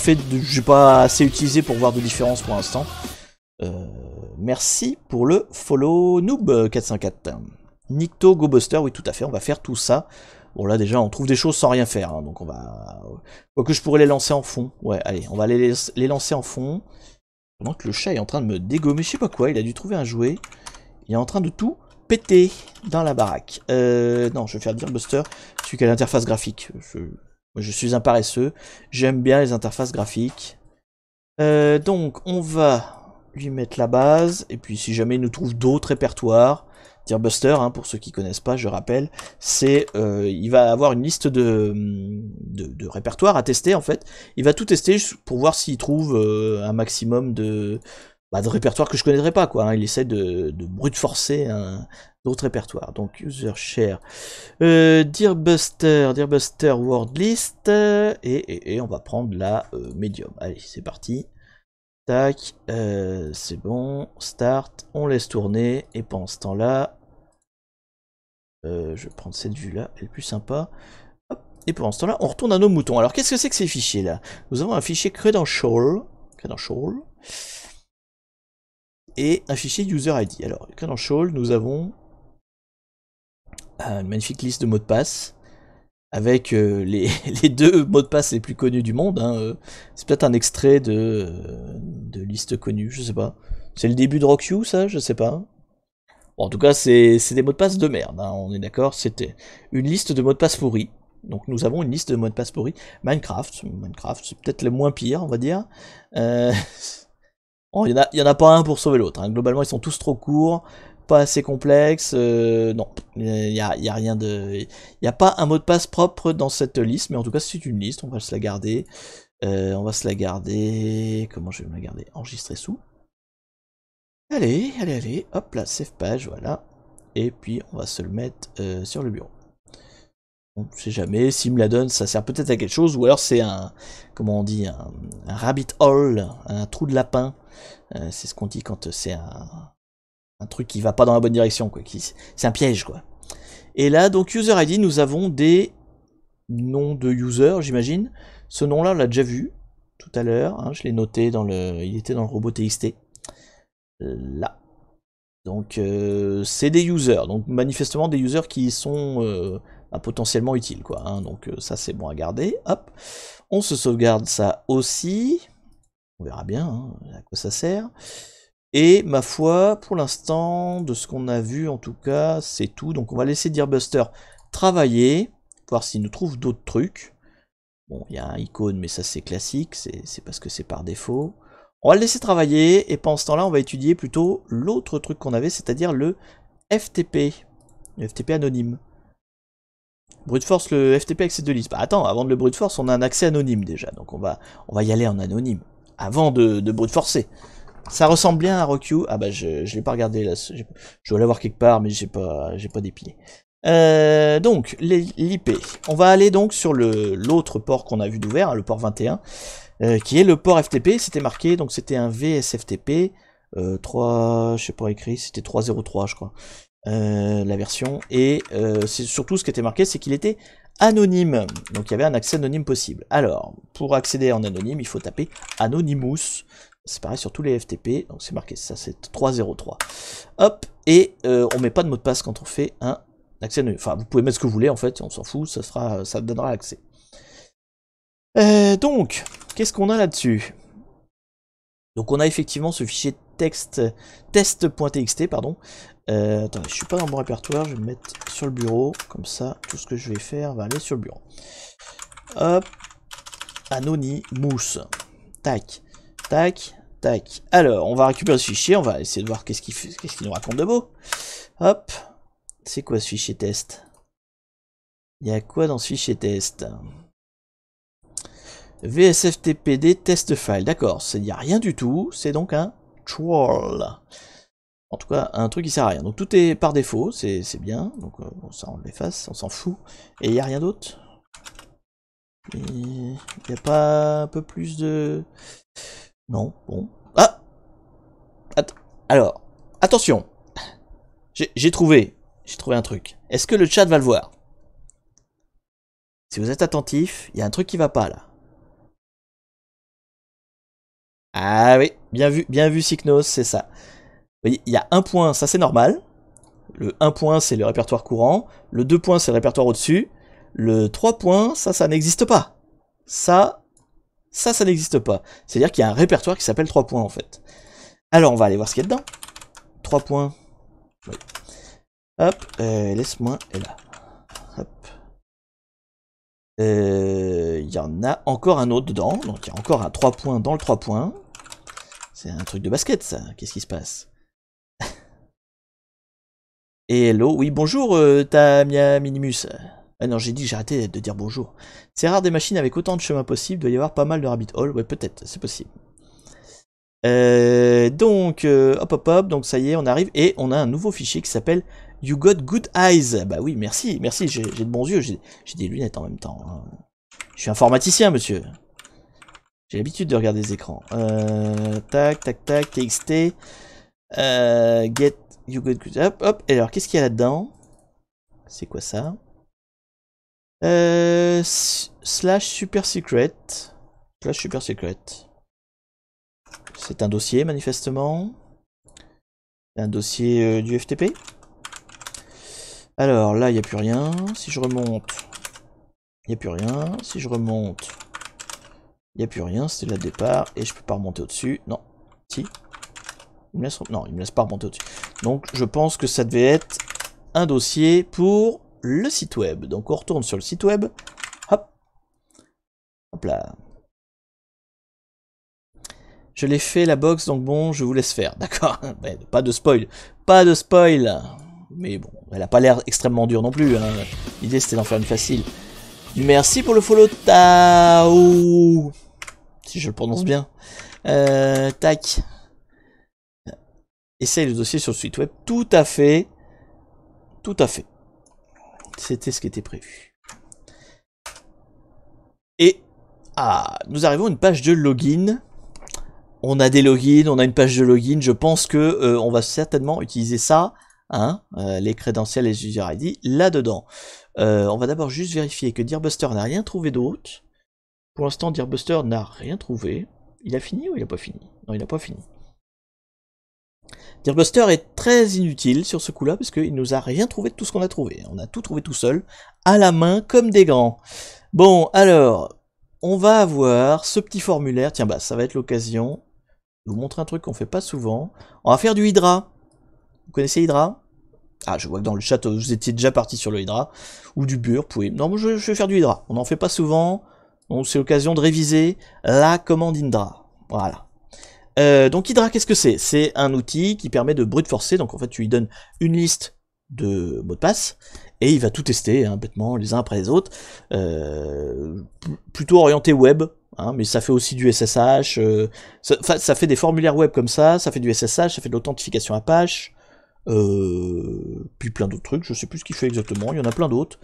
pas assez utilisé pour voir de différence pour l'instant. Euh, merci pour le follow noob 404. Nicto GoBuster. oui tout à fait, on va faire tout ça Bon là déjà on trouve des choses sans rien faire, hein, donc on va... Quoique je pourrais les lancer en fond. Ouais, allez, on va les, les lancer en fond. Pendant que le chat est en train de me dégommer, je sais pas quoi, il a dû trouver un jouet. Il est en train de tout péter dans la baraque. Euh, non, je vais faire dire Buster, celui qui a l'interface graphique. Je... Moi, je suis un paresseux, j'aime bien les interfaces graphiques. Euh, donc on va lui mettre la base, et puis si jamais il nous trouve d'autres répertoires, Deerbuster, hein, pour ceux qui connaissent pas, je rappelle, c'est euh, il va avoir une liste de, de, répertoires à tester en fait. Il va tout tester pour voir s'il trouve euh, un maximum de, bah, de répertoires que je connaîtrais pas quoi. Hein. Il essaie de, de brute forcer d'autres répertoires. Donc user share, euh, Dearbuster, Dearbuster World list et, on va prendre la euh, Medium. Allez, c'est parti. Tac, euh, c'est bon, start, on laisse tourner, et pendant ce temps-là, euh, je vais prendre cette vue-là, elle est plus sympa. et pendant ce temps-là, on retourne à nos moutons. Alors qu'est-ce que c'est que ces fichiers-là Nous avons un fichier credential, et un fichier user ID. Alors, credential, nous avons euh, une magnifique liste de mots de passe avec euh, les, les, deux mots de passe les plus connus du monde. Hein, euh, c'est peut-être un extrait de, euh, de liste connue, je sais pas. C'est le début de Rock You, ça Je sais pas. en tout cas, c'est des mots de passe de merde, hein, on est d'accord. C'était une liste de mots de passe pourris. Donc nous avons une liste de mots de passe pourris. Minecraft, Minecraft, c'est peut-être le moins pire, on va dire. Oh, il n'y en, a pas un pour sauver l'autre. Hein. Globalement, ils sont tous trop courts pas assez complexe. Euh, non, il n'y a, a, rien de. Il n'y a pas un mot de passe propre dans cette liste, mais en tout cas, c'est une liste. On va se la garder. Euh, on va se la garder. Comment je vais me la garder Enregistrer sous. Allez, allez, allez. Hop là, save page, voilà. Et puis, on va se le mettre euh, sur le bureau. On ne sait jamais. S'il me la donne, ça sert peut-être à quelque chose. Ou alors, c'est un. Comment on dit un rabbit hole, un trou de lapin. c'est ce qu'on dit quand c'est un un truc qui va pas dans la bonne direction, quoi. C'est un piège, quoi. Et là, donc user ID, nous avons des noms de user, j'imagine. Ce nom-là, on l'a déjà vu tout à l'heure. Hein, je l'ai noté dans le, il était dans le robot TXT. Euh, là. Donc euh, c'est des users, donc manifestement des users qui sont euh, bah, potentiellement utiles, quoi. Hein. donc ça c'est bon à garder. Hop, on se sauvegarde ça aussi. On verra bien hein, à quoi ça sert. Et ma foi, pour l'instant, de ce qu'on a vu en tout cas, c'est tout. Donc on va laisser Dearbuster travailler, voir s'il nous trouve d'autres trucs. Bon, il y a un icône, mais ça c'est classique, c'est parce que c'est par défaut. On va le laisser travailler, et pendant ce temps-là, on va étudier plutôt l'autre truc qu'on avait, c'est-à-dire le FTP, le FTP anonyme. Brute force le FTP accès de liste. Bah attends, avant de le brute force, on a un accès anonyme déjà, donc on va, on va y aller en anonyme, avant de, de brute forcer. Ça ressemble bien à Roku, Ah bah je, je l'ai pas regardé là. Je, dois l'avoir quelque part, mais j'ai pas j'ai pas dépilé. Euh, donc l'IP. On va aller donc sur le l'autre port qu'on a vu d'ouvert, hein, le port 21, euh, qui est le port FTP. C'était marqué, donc c'était un VSFTP euh, 3, je sais pas écrit, c'était 303 je crois. Euh, la version et euh, c'est surtout ce qui était marqué c'est qu'il était anonyme donc il y avait un accès anonyme possible alors pour accéder en anonyme il faut taper anonymous c'est pareil sur tous les FTP, donc c'est marqué ça, c'est 303. Hop, et on euh, on met pas de mot de passe quand on fait un accès Enfin, vous pouvez mettre ce que vous voulez en fait, on s'en fout, ça, sera, ça donnera l'accès. Euh, donc, qu'est-ce qu'on a là-dessus Donc on a effectivement ce fichier texte test.txt, pardon. Euh, attendez, je suis pas dans mon répertoire, je vais me mettre sur le bureau, comme ça, tout ce que je vais faire va aller sur le bureau. Hop, mousse Tac. Tac, tac. Alors, on va récupérer ce fichier, on va essayer de voir qu'est-ce qu'il ce nous raconte de beau. Hop, c'est quoi ce fichier test Il y a quoi dans ce fichier test VSFTPD test file, d'accord, il n'y a rien du tout, c'est donc un troll. En tout cas, un truc qui sert à rien. Donc tout est par défaut, c'est bien, donc euh, on l'efface, on s'en fout. Et il n'y a rien d'autre Il n'y a pas un peu plus de... Non, bon. Ah Alors, attention J'ai trouvé, j'ai trouvé un truc. Est-ce que le chat va le voir Si vous êtes attentif, il y a un truc qui va pas là. Ah oui, bien vu, bien vu ça. c'est ça. Il y a un point, ça c'est normal. Le 1 point, c'est le répertoire courant. Le 2 point, c'est le répertoire au-dessus. Le 3 points, ça, ça n'existe pas. Ça, ça, ça n'existe pas. C'est-à-dire qu'il y a un répertoire qui s'appelle 3 points en fait. Alors on va aller voir ce qu'il y a dedans. 3 points. Hop, euh, laisse-moi, et là. Hop. Euh, il y en a encore un autre dedans, donc il y a encore un 3 points dans le 3 points. C'est un truc de basket ça, qu'est-ce qui se passe Et hello, oui bonjour euh, Tamia Minimus. Ah non, j'ai dit que arrêté de dire bonjour. C'est rare des machines avec autant de chemins possibles, doit y avoir pas mal de rabbit hole. Ouais, peut-être, c'est possible. Euh, donc, euh, hop hop hop, donc ça y est, on arrive et on a un nouveau fichier qui s'appelle You Got Good Eyes. Bah oui, merci, merci, j'ai de bons yeux, j'ai des lunettes en même temps. Hein. Je suis informaticien, monsieur. J'ai l'habitude de regarder les écrans. Euh, tac, tac, tac, TXT. get You Got Good. Hop, hop, et alors qu'est-ce qu'il y a là-dedans C'est quoi ça euh, slash super secret. Slash super secret. C'est un dossier, manifestement. Un dossier euh, du FTP. Alors là, il n'y a plus rien. Si je remonte, il n'y a plus rien. Si je remonte, il n'y a plus rien. C'était là le départ. Et je peux pas remonter au-dessus. Non. Si. Non, il me laisse pas remonter au-dessus. Donc je pense que ça devait être un dossier pour le site web. Donc on retourne sur le site web. Hop. Hop là. Je l'ai fait la box, donc bon, je vous laisse faire. D'accord. Pas de spoil. Pas de spoil. Mais bon, elle a pas l'air extrêmement dure non plus. Hein. L'idée c'était d'en faire une facile. Merci pour le follow Tao. Si je le prononce bien. Euh, tac. Essaye le dossier sur le site web. Tout à fait. Tout à fait. C'était ce qui était prévu. Et ah, nous arrivons à une page de login. On a des logins, on a une page de login. Je pense que euh, on va certainement utiliser ça, hein, euh, les crédentiels et les user ID, là-dedans. Euh, on va d'abord juste vérifier que Dearbuster n'a rien trouvé d'autre. Pour l'instant, Dearbuster n'a rien trouvé. Il a fini ou il n'a pas fini Non, il n'a pas fini. Deerbuster est très inutile sur ce coup-là, parce qu'il nous a rien trouvé de tout ce qu'on a trouvé. On a tout trouvé tout seul, à la main, comme des grands. Bon, alors, on va avoir ce petit formulaire. Tiens, bah, ça va être l'occasion de vous montrer un truc qu'on fait pas souvent. On va faire du Hydra. Vous connaissez Hydra Ah, je vois que dans le chat, vous étiez déjà parti sur le Hydra. Ou du Burp, oui. Non, je vais faire du Hydra. On n'en fait pas souvent. Donc, c'est l'occasion de réviser la commande Hydra. Voilà. Euh, donc Hydra, qu'est-ce que c'est C'est un outil qui permet de brute forcer, donc en fait tu lui donnes une liste de mots de passe, et il va tout tester, hein, bêtement, les uns après les autres, euh, plutôt orienté web, hein, mais ça fait aussi du SSH, euh, ça, fait des formulaires web comme ça, ça fait du SSH, ça fait de l'authentification Apache, puis plein d'autres trucs, je sais plus ce qu'il fait exactement, il y en a plein d'autres,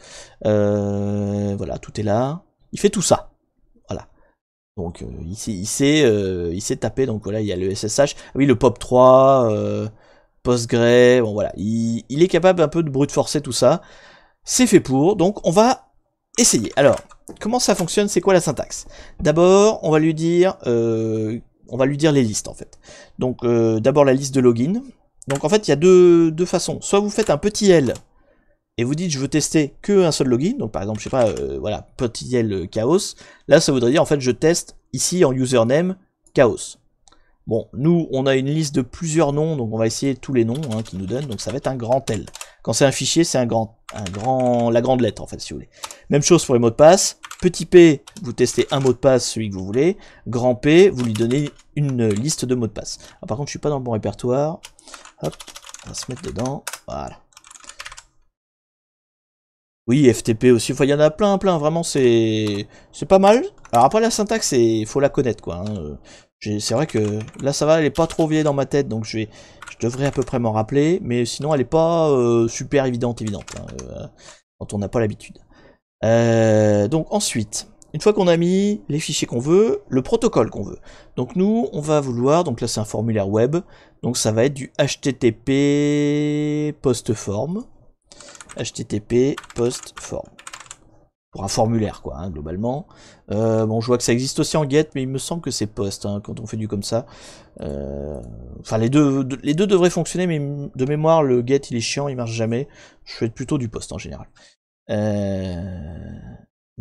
voilà, tout est là, il fait tout ça. Donc euh, il s'est il euh, tapé. Donc voilà, il y a le SSH. Ah oui, le POP3, euh, Postgre, Bon voilà, il, est capable un peu de brute forcer tout ça. C'est fait pour. Donc on va essayer. Alors, comment ça fonctionne C'est quoi la syntaxe D'abord, on va lui dire, on va lui dire les listes en fait. Donc, d'abord la liste de login. Donc en fait, il y a deux, deux façons. Soit vous faites un petit L et vous dites je veux tester qu'un seul login, donc par exemple, je sais pas, euh, voilà petit L euh, Chaos, là ça voudrait dire en fait je teste ici en username Chaos. Bon, nous on a une liste de plusieurs noms, donc on va essayer tous les noms hein, qui nous donnent, donc ça va être un grand L. Quand c'est un fichier, c'est un grand, un grand, la grande lettre en fait, si vous voulez. Même chose pour les mots de passe. Petit p, vous testez un mot de passe, celui que vous voulez. Grand p, vous lui donnez une liste de mots de passe. Ah, par contre, je suis pas dans le bon répertoire. Hop, on va se mettre dedans. Voilà. Oui, FTP aussi. il y en a plein, plein. Vraiment, c'est c'est pas mal. Alors après, la syntaxe, il faut la connaître, quoi. Hein. C'est vrai que là, ça va, elle est pas trop vieille dans ma tête, donc je vais, je devrais à peu près m'en rappeler. Mais sinon, elle est pas euh, super évidente, évidente, hein, euh, quand on n'a pas l'habitude. Euh, donc ensuite, une fois qu'on a mis les fichiers qu'on veut, le protocole qu'on veut. Donc nous, on va vouloir, donc là c'est un formulaire web, donc ça va être du HTTP post-form http post form pour un formulaire quoi hein, globalement euh, bon je vois que ça existe aussi en get mais il me semble que c'est post hein, quand on fait du comme ça euh, enfin les deux les deux devraient fonctionner mais de mémoire le get il est chiant il marche jamais je fais plutôt du post en général euh...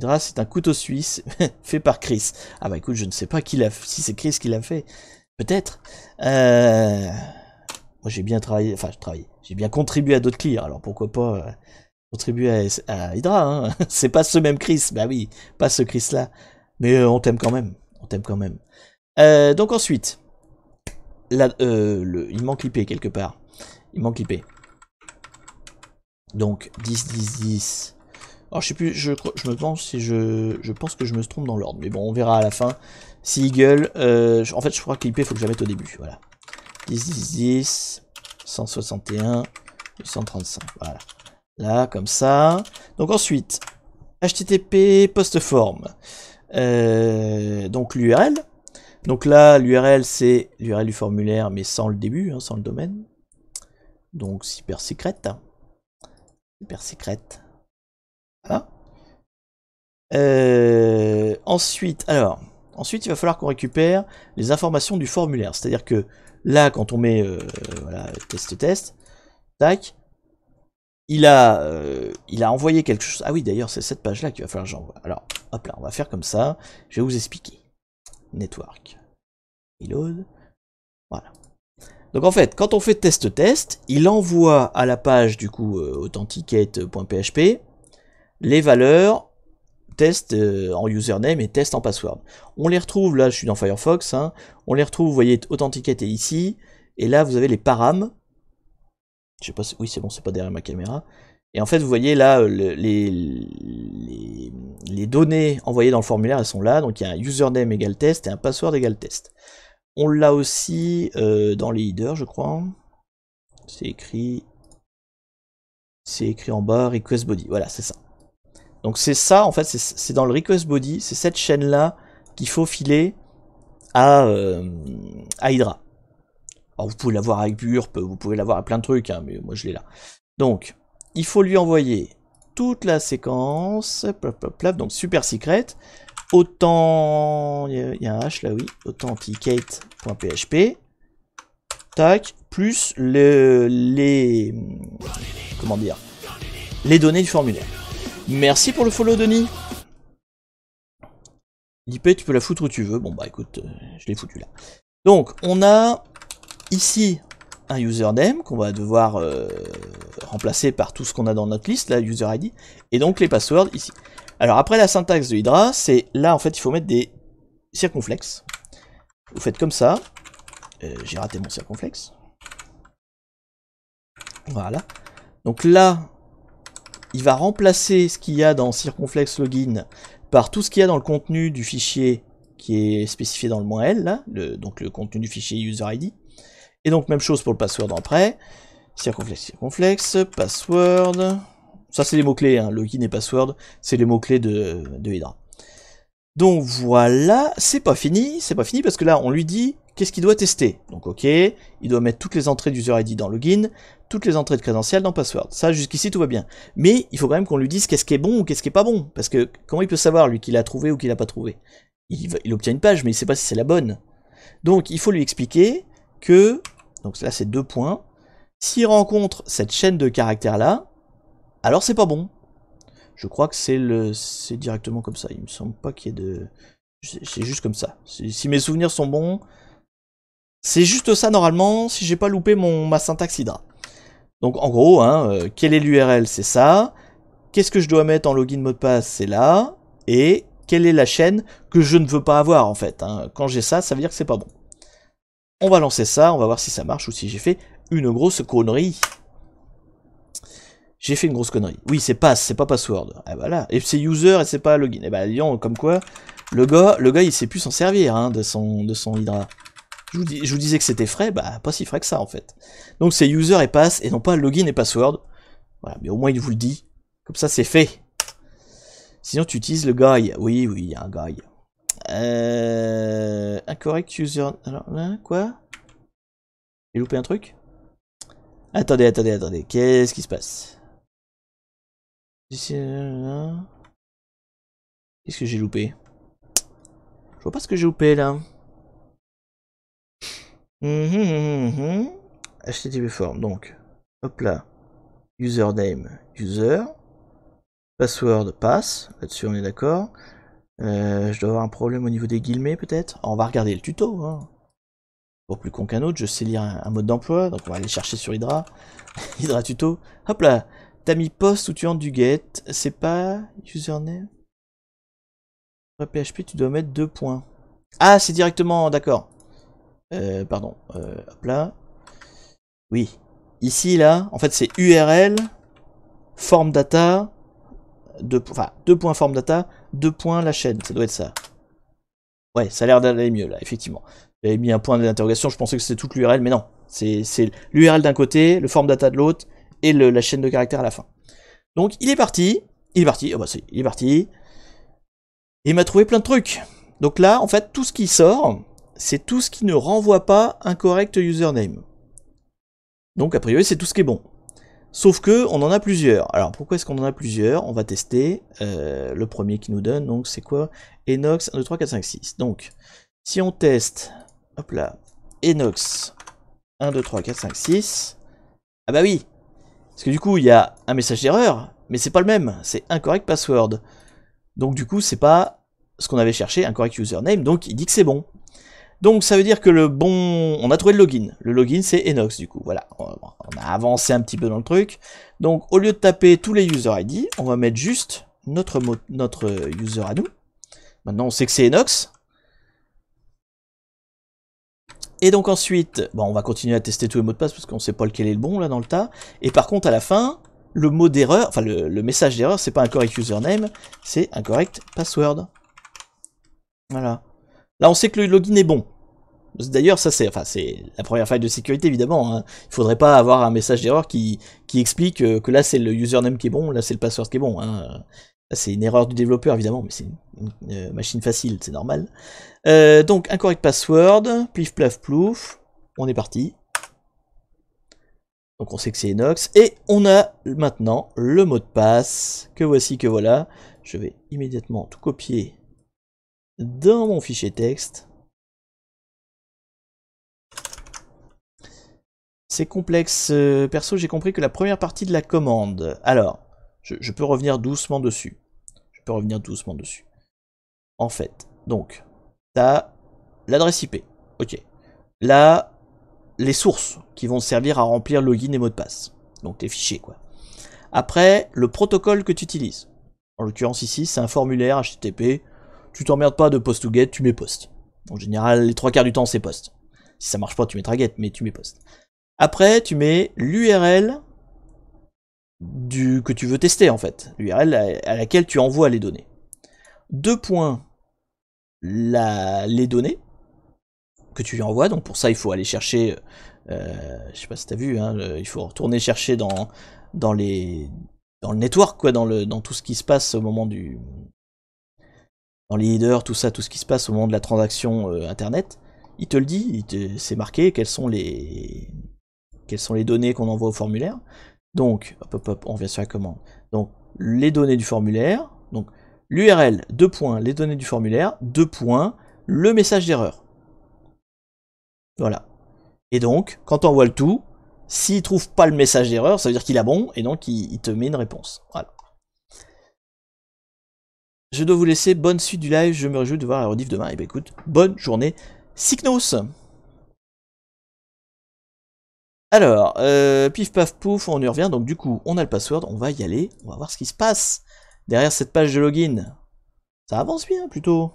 est c'est un couteau suisse fait par Chris ah bah écoute je ne sais pas qui a si c'est Chris qui l'a fait peut-être euh, moi, j'ai bien travaillé, enfin, je travaille, j'ai bien contribué à d'autres clients, alors pourquoi pas euh, contribuer à, Hydra, hein C'est pas ce même Chris, bah oui, pas ce Chris-là. Mais euh, on t'aime quand même, on t'aime quand même. Euh, donc ensuite, le, il manque l'IP quelque part. Il manque l'IP. Donc, 10, 10, 10. Alors, je sais plus, je, je me pense si je, je pense que je me trompe dans l'ordre. Mais bon, on verra à la fin. Si Eagle, en fait, je crois que l'IP, faut que je la mette au début, voilà. 10, 10, 161, 135. Voilà. Là, comme ça. Donc ensuite, HTTP post form. Euh, donc l'URL. Donc là, l'URL, c'est l'URL du formulaire, mais sans le début, hein, sans le domaine. Donc super secrète. Super secrète. Voilà. Euh, ensuite, alors, ensuite, il va falloir qu'on récupère les informations du formulaire. C'est-à-dire que Là, quand on met euh, test test, tac, il a, euh, il a envoyé quelque chose. Ah oui, d'ailleurs, c'est cette page-là qu'il va falloir que j'envoie. Alors, hop là, on va faire comme ça. Je vais vous expliquer. Network. Reload. Voilà. Donc en fait, quand on fait test test, il envoie à la page du coup euh, authenticate.php les valeurs test euh, en username et test en password. On les retrouve, là je suis dans Firefox, hein. on les retrouve, vous voyez, est ici, et là vous avez les params, Je sais pas si... Oui c'est bon, c'est pas derrière ma caméra. Et en fait, vous voyez là, euh, les, les, données envoyées dans le formulaire, elles sont là. Donc il y a un username égale test et un password égale test. On l'a aussi euh, dans les headers, je crois. C'est écrit, c'est écrit en bas, request body. Voilà, c'est ça. Donc c'est ça, en fait, c'est dans le request body, c'est cette chaîne-là qu'il faut filer à, euh, à Hydra. Alors vous pouvez l'avoir avec Burp, vous pouvez l'avoir à plein de trucs, hein, mais moi je l'ai là. Donc, il faut lui envoyer toute la séquence, donc super secrète, autant, il y, a un H là, oui, authenticate.php, tac, plus les, comment dire, les données du formulaire. Merci pour le follow, Denis. IP, tu peux la foutre où tu veux. Bon, bah écoute, euh, je l'ai foutu là. Donc, on a ici un username qu'on va devoir euh, remplacer par tout ce qu'on a dans notre liste, la user ID, et donc les passwords ici. Alors après la syntaxe de Hydra, c'est là en fait il faut mettre des circonflexes. Vous faites comme ça. Euh, j'ai raté mon circonflexe. Voilà. Donc là, il va remplacer ce qu'il y a dans circonflex login par tout ce qu'il y a dans le contenu du fichier qui est spécifié dans le "-l", donc le contenu du fichier user ID. Et donc même chose pour le password après. circonflex circonflexe, password, ça c'est les mots-clés, hein. login et password, c'est les mots-clés de, de Hydra. Donc voilà, c'est pas fini, c'est pas fini parce que là on lui dit Qu'est-ce qu'il doit tester Donc ok, il doit mettre toutes les entrées d'user ID dans login, toutes les entrées de crédentiel dans password. Ça, jusqu'ici, tout va bien. Mais il faut quand même qu'on lui dise qu'est-ce qui est bon ou qu'est-ce qui n'est pas bon. Parce que comment il peut savoir, lui, qu'il a trouvé ou qu'il n'a pas trouvé il, obtient une page, mais il ne sait pas si c'est la bonne. Donc il faut lui expliquer que, donc là c'est deux points, s'il rencontre cette chaîne de caractères là, alors c'est pas bon. Je crois que c'est le, c'est directement comme ça. Il me semble pas qu'il y ait de, c'est juste comme ça. Si mes souvenirs sont bons, c'est juste ça normalement, si j'ai pas loupé mon, ma syntaxe Hydra. Donc en gros, hein, euh, quelle est l'URL C'est ça. Qu'est-ce que je dois mettre en login mot de passe C'est là. Et quelle est la chaîne que je ne veux pas avoir en fait. Hein? Quand j'ai ça, ça veut dire que c'est pas bon. On va lancer ça, on va voir si ça marche ou si j'ai fait une grosse connerie. J'ai fait une grosse connerie. Oui, c'est pass, c'est pas password. Et ah, voilà. Bah et c'est user et c'est pas login. Et eh bah, disons, comme quoi, le gars, le gars, il sait plus s'en servir hein, de son de son Hydra. Je vous, disais que c'était frais, bah pas si frais que ça en fait. Donc c'est user et pass et non pas login et password. Voilà, mais au moins il vous le dit. Comme ça c'est fait. Sinon tu utilises le guy. Oui, oui, il y a un guy. Euh, incorrect user. Alors, là, quoi J'ai loupé un truc Attendez, attendez, attendez. Qu'est-ce qui se passe Qu'est-ce que j'ai loupé Je vois pas ce que j'ai loupé là. HTTP mhm, mhm, mhm, form, donc, hop là, username, user, password, pass, là-dessus on est d'accord. Euh, je dois avoir un problème au niveau des guillemets peut-être. On va regarder le tuto. Hein. Pour plus con qu'un autre, je sais lire un, mode d'emploi, donc on va aller chercher sur Hydra. Hydra tuto. Hop là T'as mis post ou tu entres du get. C'est pas username Sur PHP, tu dois mettre deux points. Ah, c'est directement, d'accord. Euh, pardon, euh, hop là. Oui. Ici, là, en fait, c'est URL, form data, deux, enfin, deux points form data, deux points la chaîne, ça doit être ça. Ouais, ça a l'air d'aller mieux, là, effectivement. J'avais mis un point d'interrogation, je pensais que c'était toute l'URL, mais non. C'est l'URL d'un côté, le form data de l'autre, et la chaîne de caractères à la fin. Donc, il est parti. Il est parti, oh bah est, il est parti. il m'a trouvé plein de trucs. Donc là, en fait, tout ce qui sort, c'est tout ce qui ne renvoie pas un correct username. Donc a priori c'est tout ce qui est bon. Sauf que on en a plusieurs. Alors pourquoi est-ce qu'on en a plusieurs On va tester euh, le premier qui nous donne, donc c'est quoi Enox 1, 2, 3, 4, 5, 6. Donc si on teste, hop là, Enox 1, 2, 3, 4, 5, 6. Ah bah oui Parce que du coup il y a un message d'erreur, mais c'est pas le même, c'est incorrect password. Donc du coup c'est pas ce qu'on avait cherché, un correct username, donc il dit que c'est bon. Donc ça veut dire que le bon... On a trouvé le login. Le login c'est Enox du coup. Voilà, on a avancé un petit peu dans le truc. Donc au lieu de taper tous les user ID, on va mettre juste notre, notre user à nous. Maintenant on sait que c'est Enox. Et donc ensuite, bon, on va continuer à tester tous les mots de passe parce qu'on sait pas lequel est le bon là dans le tas. Et par contre à la fin, le mot d'erreur, enfin le, le message d'erreur, c'est pas un correct username, c'est un correct password. Voilà. Là, on sait que le login est bon. D'ailleurs, ça c'est, enfin, c'est la première faille de sécurité évidemment. Il hein. Il faudrait pas avoir un message d'erreur qui, explique euh, que là c'est le username qui est bon, là c'est le password qui est bon. Hein. C'est une erreur du développeur évidemment, mais c'est une, euh, machine facile, c'est normal. Euh, donc incorrect password, plif plaf plouf, on est parti. Donc on sait que c'est Enox et on a maintenant le mot de passe que voici que voilà. Je vais immédiatement tout copier dans mon fichier texte. C'est complexe. Euh, perso, j'ai compris que la première partie de la commande. Alors, je, peux revenir doucement dessus. Je peux revenir doucement dessus. En fait, donc, t'as l'adresse IP. Ok. Là, les sources qui vont servir à remplir login et mot de passe. Donc tes fichiers, quoi. Après, le protocole que tu utilises. En l'occurrence ici, c'est un formulaire HTTP tu t'emmerdes pas de post ou get, tu mets post. En général, les trois quarts du temps, c'est post. Si ça marche pas, tu mets target, mais tu mets post. Après, tu mets l'URL du que tu veux tester en fait, l'URL à, laquelle tu envoies les données. Deux points, la, les données que tu lui envoies. Donc pour ça, il faut aller chercher, euh, euh je sais pas si t'as vu, hein, il faut retourner chercher dans dans les dans le network quoi, dans le dans tout ce qui se passe au moment du dans les tout ça, tout ce qui se passe au moment de la transaction euh, internet, il te le dit, c'est marqué quelles sont les quelles sont les données qu'on envoie au formulaire. Donc, hop, hop, hop, on revient sur la commande. Donc, les données du formulaire, donc l'URL, deux points, les données du formulaire, deux points, le message d'erreur. Voilà. Et donc, quand on voit le tout, s'il trouve pas le message d'erreur, ça veut dire qu'il a bon, et donc il te met une réponse. Voilà. Je dois vous laisser. Bonne suite du live. Je me réjouis de voir la rediff demain. Et eh bah ben, écoute, bonne journée. Cygnos. Alors, euh, pif paf pouf, on y revient. Donc du coup, on a le password. On va y aller. On va voir ce qui se passe derrière cette page de login. Ça avance bien plutôt.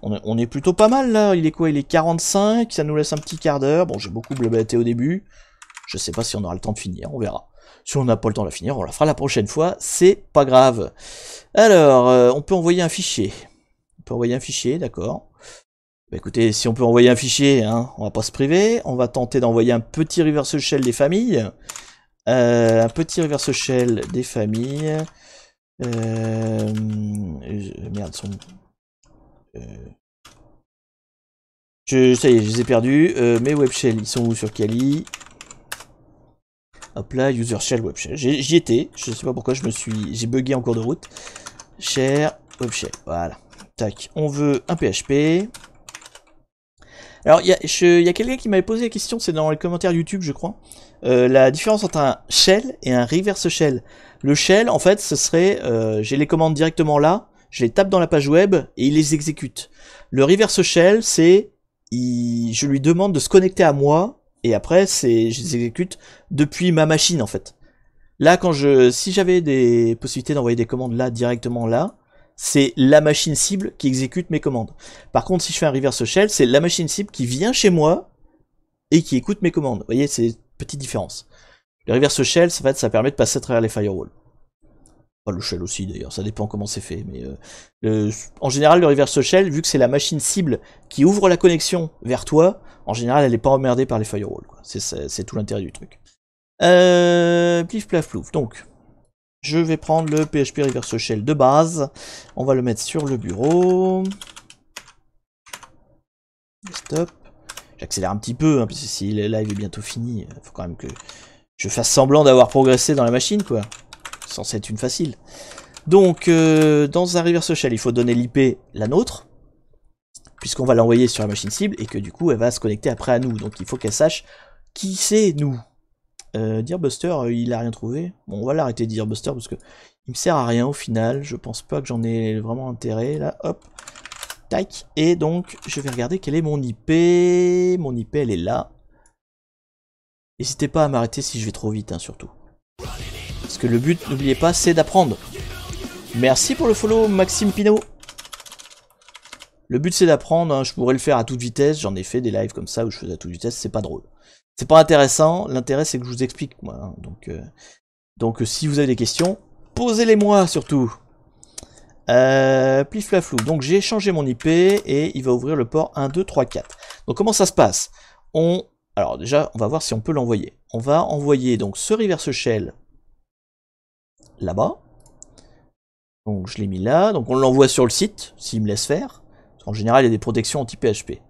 On est, plutôt pas mal là. Il est quoi Il est 45. Ça nous laisse un petit quart d'heure. Bon, j'ai beaucoup blablaté au début. Je sais pas si on aura le temps de finir. On verra. Si on n'a pas le temps de la finir, on la fera la prochaine fois, c'est pas grave. Alors, euh, on peut envoyer un fichier. On peut envoyer un fichier, d'accord. Bah, écoutez, si on peut envoyer un fichier, hein, on va pas se priver. On va tenter d'envoyer un petit reverse shell des familles. Euh, un petit reverse shell des familles. Euh, merde, son... Je, ça y est, je les ai perdus. mes web shells, ils sont où sur Kali Hop là, user shell web shell. J'y étais, je sais pas pourquoi je me suis. J'ai bugué en cours de route. Share web shell, voilà. Tac, on veut un PHP. Alors, il y a, quelqu'un qui m'avait posé la question, c'est dans les commentaires YouTube, je crois. Euh, la différence entre un shell et un reverse shell. Le shell, en fait, ce serait, euh, j'ai les commandes directement là, je les tape dans la page web et il les exécute. Le reverse shell, c'est, je lui demande de se connecter à moi et après c'est je les exécute depuis ma machine en fait. Là quand je si j'avais des possibilités d'envoyer des commandes là directement là, c'est la machine cible qui exécute mes commandes. Par contre si je fais un reverse shell, c'est la machine cible qui vient chez moi et qui écoute mes commandes. Vous voyez, c'est une petite différence. Le reverse shell, en fait, ça permet de passer à travers les firewalls. Pas le shell aussi d'ailleurs, ça dépend comment c'est fait. Mais euh, en général, le reverse shell, vu que c'est la machine cible qui ouvre la connexion vers toi, en général, elle n'est pas emmerdée par les firewalls. C'est tout l'intérêt du truc. Euh, plif plaf plouf. Donc, je vais prendre le PHP Reverse Shell de base. On va le mettre sur le bureau. Stop. J'accélère un petit peu, hein, parce que si le live est bientôt fini, il euh, faut quand même que je fasse semblant d'avoir progressé dans la machine, quoi. Sans être une facile. Donc, euh, dans un reverse shell, il faut donner l'IP, la nôtre puisqu'on va l'envoyer sur la machine cible et que du coup elle va se connecter après à nous. Donc il faut qu'elle sache qui c'est nous. Euh, dire Buster, euh, il a rien trouvé. Bon, on va l'arrêter de dire parce que il me sert à rien au final. Je pense pas que j'en ai vraiment intérêt. Là, hop, tac. Et donc, je vais regarder quelle est mon IP. Mon IP, elle est là. N'hésitez pas à m'arrêter si je vais trop vite, hein, surtout. Parce que le but, n'oubliez pas, c'est d'apprendre. Merci pour le follow, Maxime Pinault. Le but c'est d'apprendre, hein. je pourrais le faire à toute vitesse, j'en ai fait des lives comme ça où je faisais à toute vitesse, c'est pas drôle. C'est pas intéressant, l'intérêt c'est que je vous explique moi. Hein. Donc, euh, donc euh, si vous avez des questions, posez-les moi surtout. Euh, plif flou. Donc j'ai changé mon IP et il va ouvrir le port 1, 2, 3, 4. Donc comment ça se passe On, Alors déjà, on va voir si on peut l'envoyer. On va envoyer donc ce reverse shell là-bas. Donc je l'ai mis là, donc on l'envoie sur le site, s'il me laisse faire. En général, il y a des protections anti-PHP.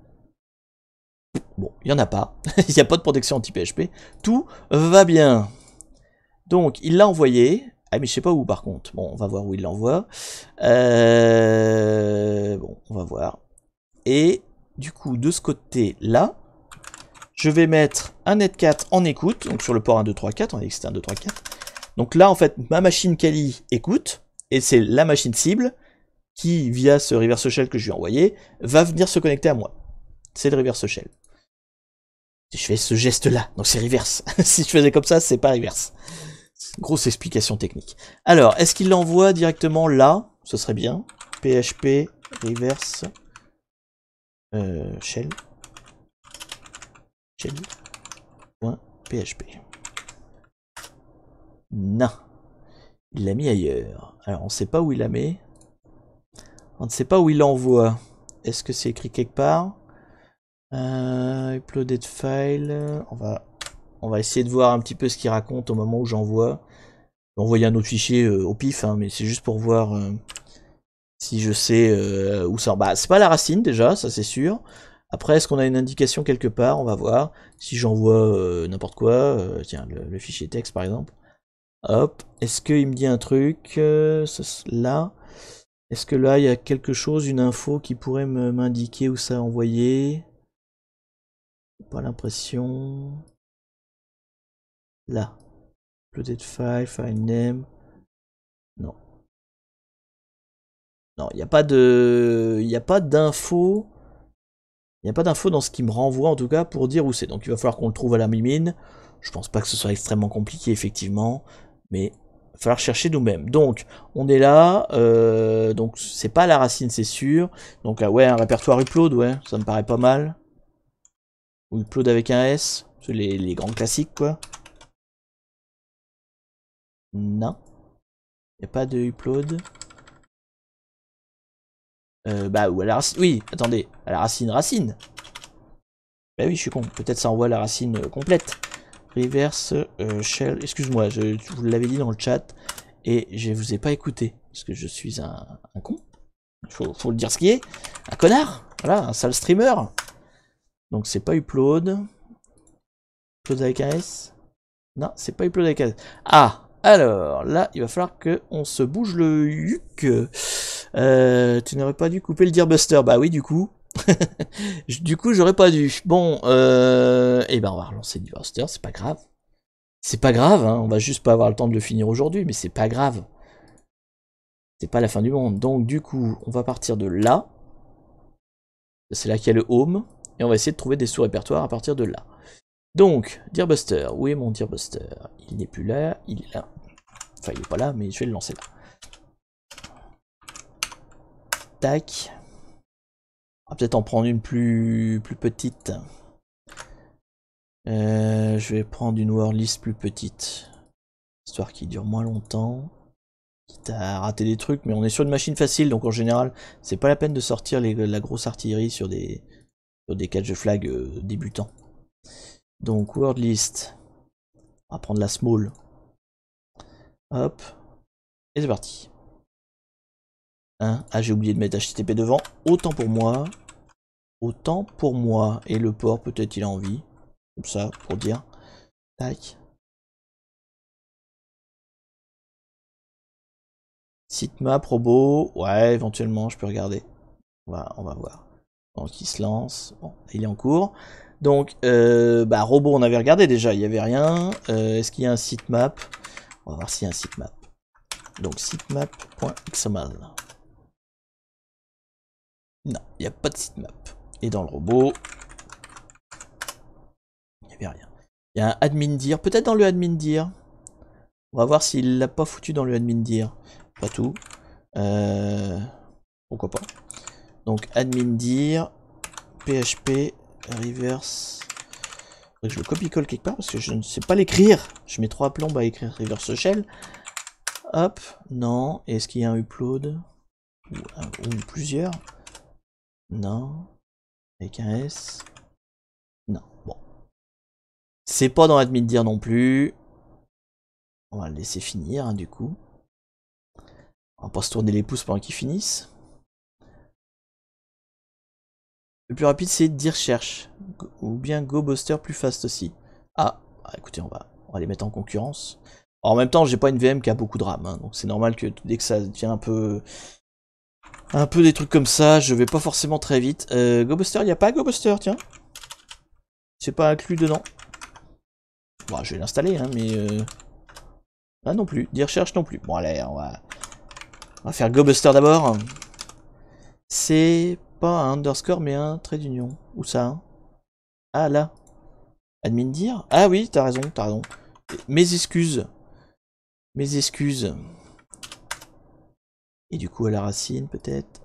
Bon, il n'y en a pas. il n'y a pas de protection anti-PHP. Tout va bien. Donc, il l'a envoyé. Ah, mais je sais pas où, par contre. Bon, on va voir où il l'envoie. Euh, bon, on va voir. Et du coup, de ce côté-là, je vais mettre un netcat 4 en écoute. Donc, sur le port 1, 2, 3, 4. On a dit que 1, 2, 3, 4. Donc là, en fait, ma machine Kali écoute. Et c'est la machine cible qui, via ce reverse shell que je lui ai envoyé, va venir se connecter à moi. C'est le reverse shell. Si je fais ce geste-là, donc c'est reverse. si je faisais comme ça, c'est pas reverse. Grosse explication technique. Alors, est-ce qu'il l'envoie directement là Ce serait bien. PHP reverse euh, shell. shell. Shell.php. Non. Il l'a mis ailleurs. Alors, on sait pas où il l'a mis. On ne sait pas où il l'envoie. Est-ce que c'est écrit quelque part euh, Uploaded file. On va, on va essayer de voir un petit peu ce qu'il raconte au moment où j'envoie. Envoyer un autre fichier euh, au pif, hein, mais c'est juste pour voir euh, si je sais euh, où ça. Bah, c'est pas la racine déjà, ça c'est sûr. Après, est-ce qu'on a une indication quelque part On va voir. Si j'envoie n'importe quoi, tiens, le, fichier texte par exemple. Hop, est-ce qu'il me dit un truc Là. Est-ce que là, il y a quelque chose, une info qui pourrait m'indiquer où ça a envoyé Pas l'impression. Là. être file, file name. Non. Non, il n'y a pas de. Il a pas d'info. Il n'y a pas d'info dans ce qui me renvoie en tout cas pour dire où c'est. Donc il va falloir qu'on le trouve à la mimine. Je pense pas que ce soit extrêmement compliqué effectivement. Mais va falloir chercher nous-mêmes. Donc, on est là, euh, donc c'est pas la racine, c'est sûr. Donc, ah ouais, un répertoire upload, ouais, ça me paraît pas mal. Ou upload avec un S, c'est les, les grands classiques, quoi. Non. Y a pas de upload. Euh, bah, ou à la racine. Oui, attendez. À la racine, racine. Bah oui, je suis con. Peut-être ça envoie la racine euh, complète. Reverse euh, Shell. Excuse-moi, je, vous l'avais dit dans le chat et je vous ai pas écouté parce que je suis un, con. Faut, faut le dire ce qui est. Un connard. Voilà, un sale streamer. Donc c'est pas upload. Upload avec un S. Non, c'est pas upload avec un S. Ah, alors là, il va falloir que on se bouge le yuk, euh, tu n'aurais pas dû couper le Dearbuster. Bah oui, du coup. du coup, j'aurais pas dû. Bon, euh, eh ben, on va relancer Buster c'est pas grave. C'est pas grave, hein. on va juste pas avoir le temps de le finir aujourd'hui, mais c'est pas grave. C'est pas la fin du monde. Donc, du coup, on va partir de là. C'est là qu'il y a le home. Et on va essayer de trouver des sous-répertoires à partir de là. Donc, Buster où est mon Buster Il n'est plus là, il est là. Enfin, il est pas là, mais je vais le lancer là. Tac. On va peut-être en prendre une plus, plus petite. Euh, je vais prendre une world list plus petite. Histoire qui dure moins longtemps. Quitte à rater des trucs, mais on est sur une machine facile, donc en général, c'est pas la peine de sortir la grosse artillerie sur des, sur des catch flag euh, débutants. Donc world list. On va prendre la small. Hop. Et c'est parti. Hein? ah, j'ai oublié de mettre HTTP devant. Autant pour moi. Autant pour moi. Et le port, peut-être il a envie. Comme ça, pour dire. Tac. Sitemap, robot. Ouais, éventuellement, je peux regarder. On va, on va voir. Donc, il se lance. Bon, il est en cours. Donc, euh, bah, robot, on avait regardé déjà. Il n'y avait rien. Euh, est-ce qu'il y a un sitemap On va voir s'il y a un sitemap. Donc, sitemap.xml. Non, il n'y a pas de sitemap. Et dans le robot, il n'y avait rien. Il y a un admin dir. peut-être dans le admin dir. On va voir s'il l'a pas foutu dans le admin dir. Pas tout. Euh, pourquoi pas. Donc admin dir, php reverse. Je le copie-colle quelque part parce que je ne sais pas l'écrire. Je mets trois plombes à écrire reverse shell. Hop, non. Est-ce qu'il y a un upload ou plusieurs non. Avec un S. Non. Bon. C'est pas dans de dire non plus. On va le laisser finir, hein, du coup. On va pas se tourner les pouces pendant qu'ils finissent. Le plus rapide, c'est dire cherche. Ou bien Go Buster plus fast aussi. Ah, ah, écoutez, on va, on va les mettre en concurrence. en même temps, j'ai pas une VM qui a beaucoup de RAM, hein, donc c'est normal que dès que ça devient un peu un peu des trucs comme ça, je vais pas forcément très vite. Euh, GoBuster, y a pas GoBuster, tiens. C'est pas inclus dedans. Bon, je vais l'installer, hein, mais... Euh... non plus, des recherches non plus. Bon, allez, on va... On va faire GoBuster d'abord. C'est pas un underscore, mais un trait d'union. Où ça hein Ah, là. Admin dire Ah oui, t'as raison, t'as raison. Mes excuses. Mes excuses. Et du coup à la racine peut-être.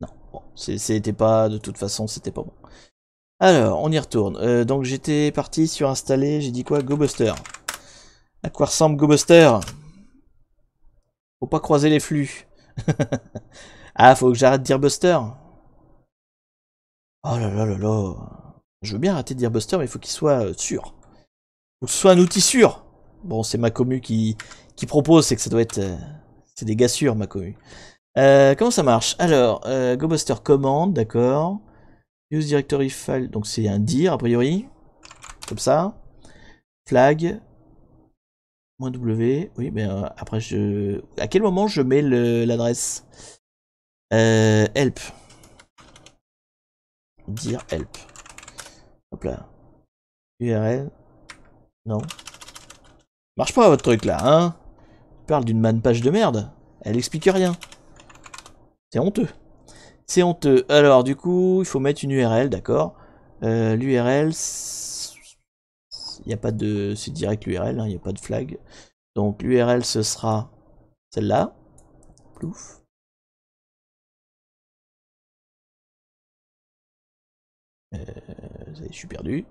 Non, bon, c'était pas, de toute façon, c'était pas bon. Alors, on y retourne. Euh, donc j'étais parti sur installer, j'ai dit quoi Buster. À quoi ressemble Buster Faut pas croiser les flux. ah, faut que j'arrête de dire Buster. Oh là là là là. Je veux bien arrêter de dire Buster, mais il faut qu'il soit euh, sûr. Faut que ce soit un outil sûr. Bon, c'est ma commu qui, qui propose, c'est que ça doit être... Euh, c'est des gassures ma commu. Euh, comment ça marche Alors, euh, GoBuster commande, d'accord. Use directory file, donc c'est un dir, a priori. Comme ça. Flag, Moins W, oui, mais ben, après je. À quel moment je mets l'adresse Help. Dire help. Hop là. URL. Non. Marche pas votre truc là, hein parle d'une man-page de merde, elle explique rien. C'est honteux. C'est honteux. Alors, du coup, il faut mettre une URL, d'accord. Euh, L'URL, il n'y a pas de... C'est direct l'URL, il hein, n'y a pas de flag. Donc, l'URL, ce sera celle-là. Plouf. Euh, je suis perdu.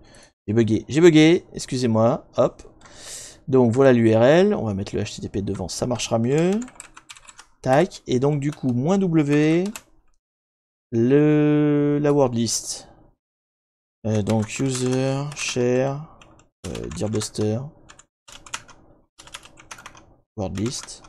J'ai bugué. J'ai bugué. Excusez-moi. Hop. Donc voilà l'URL, on va mettre le HTTP devant, ça marchera mieux. Tac, et donc du coup, moins W, le, la wordlist, euh, donc user, share, euh, dearbuster dirbuster,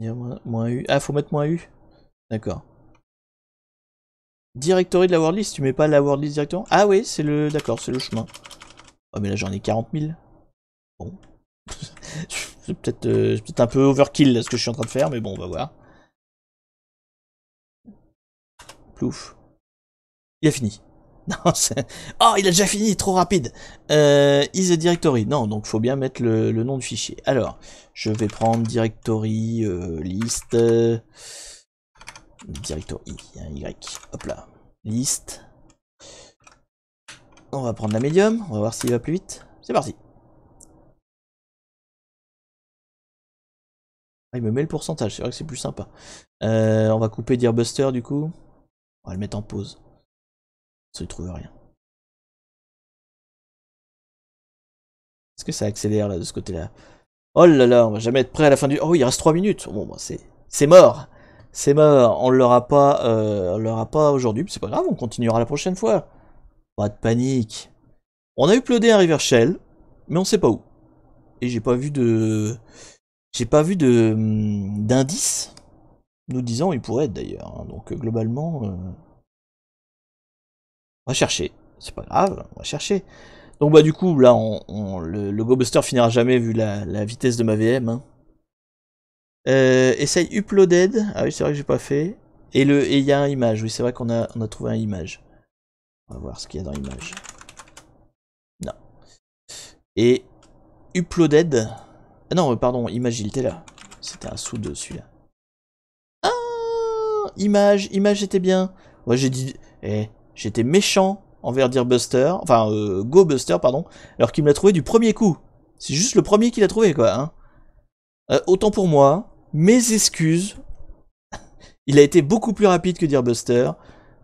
Il y a moins, U. Ah, faut mettre moins U D'accord. Directory de la world tu mets pas la world list directement Ah oui, c'est le... D'accord, c'est le chemin. oh, mais là j'en ai 40 000. Bon. c'est peut-être euh, peut un peu overkill ce que je suis en train de faire, mais bon, on va voir. Plouf. Il a fini. Non, Oh, il a déjà fini, trop rapide. Euh, is a directory. Non, donc faut bien mettre le, nom du fichier. Alors, je vais prendre directory euh, list directory y. Hop là, list. On va prendre la médium. On va voir s'il va plus vite. C'est parti. Ah, il me met le pourcentage. C'est vrai que c'est plus sympa. Euh, on va couper Dearbuster du coup. On va le mettre en pause se trouve rien. Est-ce que ça accélère là de ce côté-là Oh là là, on va jamais être prêt à la fin du... Oh, il reste 3 minutes Bon, bah, c'est mort C'est mort On ne pas, euh, l'aura pas aujourd'hui, c'est pas grave, on continuera la prochaine fois. Pas de panique. On a eu uploadé un River Shell, mais on sait pas où. Et j'ai pas vu de... J'ai pas vu de hum, d'indice nous disant il pourrait être d'ailleurs. Hein. Donc euh, globalement... Euh, on va chercher. C'est pas grave, on va chercher. Donc bah du coup, là, on, le, GoBuster finira jamais vu la, vitesse de ma VM. Hein. Euh, essaye uploaded. Ah oui, c'est vrai que j'ai pas fait. Et il y a un image. Oui, c'est vrai qu'on a, on a trouvé un image. On va voir ce qu'il y a dans l'image. Non. Et uploaded. Ah non, pardon, image, il était là. C'était un sous de celui-là. Ah Image, image était bien. Moi ouais, j'ai dit. Eh, J'étais méchant envers Dirbuster, enfin Gobuster euh, Go Buster, pardon, alors qu'il me l'a trouvé du premier coup. C'est juste le premier qu'il a trouvé, quoi. Hein. Euh, autant pour moi, mes excuses. Il a été beaucoup plus rapide que Dirbuster.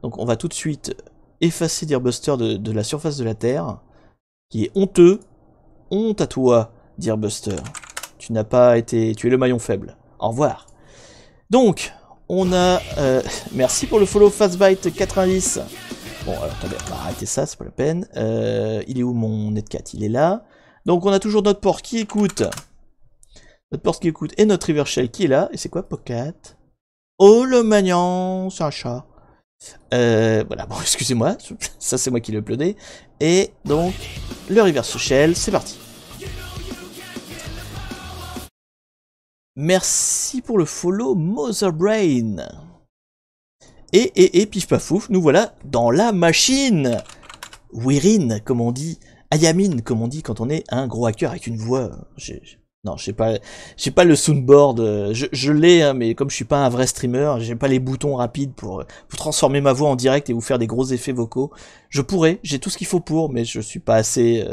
Donc on va tout de suite effacer Dirbuster de, la surface de la Terre. Qui est honteux. Honte à toi, Dirbuster. Tu n'as pas été... Tu es le maillon faible. Au revoir. Donc, on a... Euh, merci pour le follow Fastbite 90. Bon, alors attendez, on va arrêter ça, c'est pas la peine. Euh, il est où mon netcat Il est là. Donc on a toujours notre port qui écoute. Notre port qui écoute et notre river shell qui est là. Et c'est quoi Pocket Oh le magnan, c'est un chat. Euh, voilà, bon, excusez-moi, ça c'est moi qui l'ai uploadé. Et donc, le reverse shell, c'est parti. Merci pour le follow, Motherbrain. Et, et, et, pif pafouf, nous voilà dans la machine Wirin, comme on dit, Ayamin, comme on dit quand on est un gros hacker avec une voix. Euh, non, j'ai pas, j'ai pas le soundboard. Euh, je, je l'ai, hein, mais comme je suis pas un vrai streamer, j'ai pas les boutons rapides pour, vous euh, transformer ma voix en direct et vous faire des gros effets vocaux. Je pourrais, j'ai tout ce qu'il faut pour, mais je suis pas assez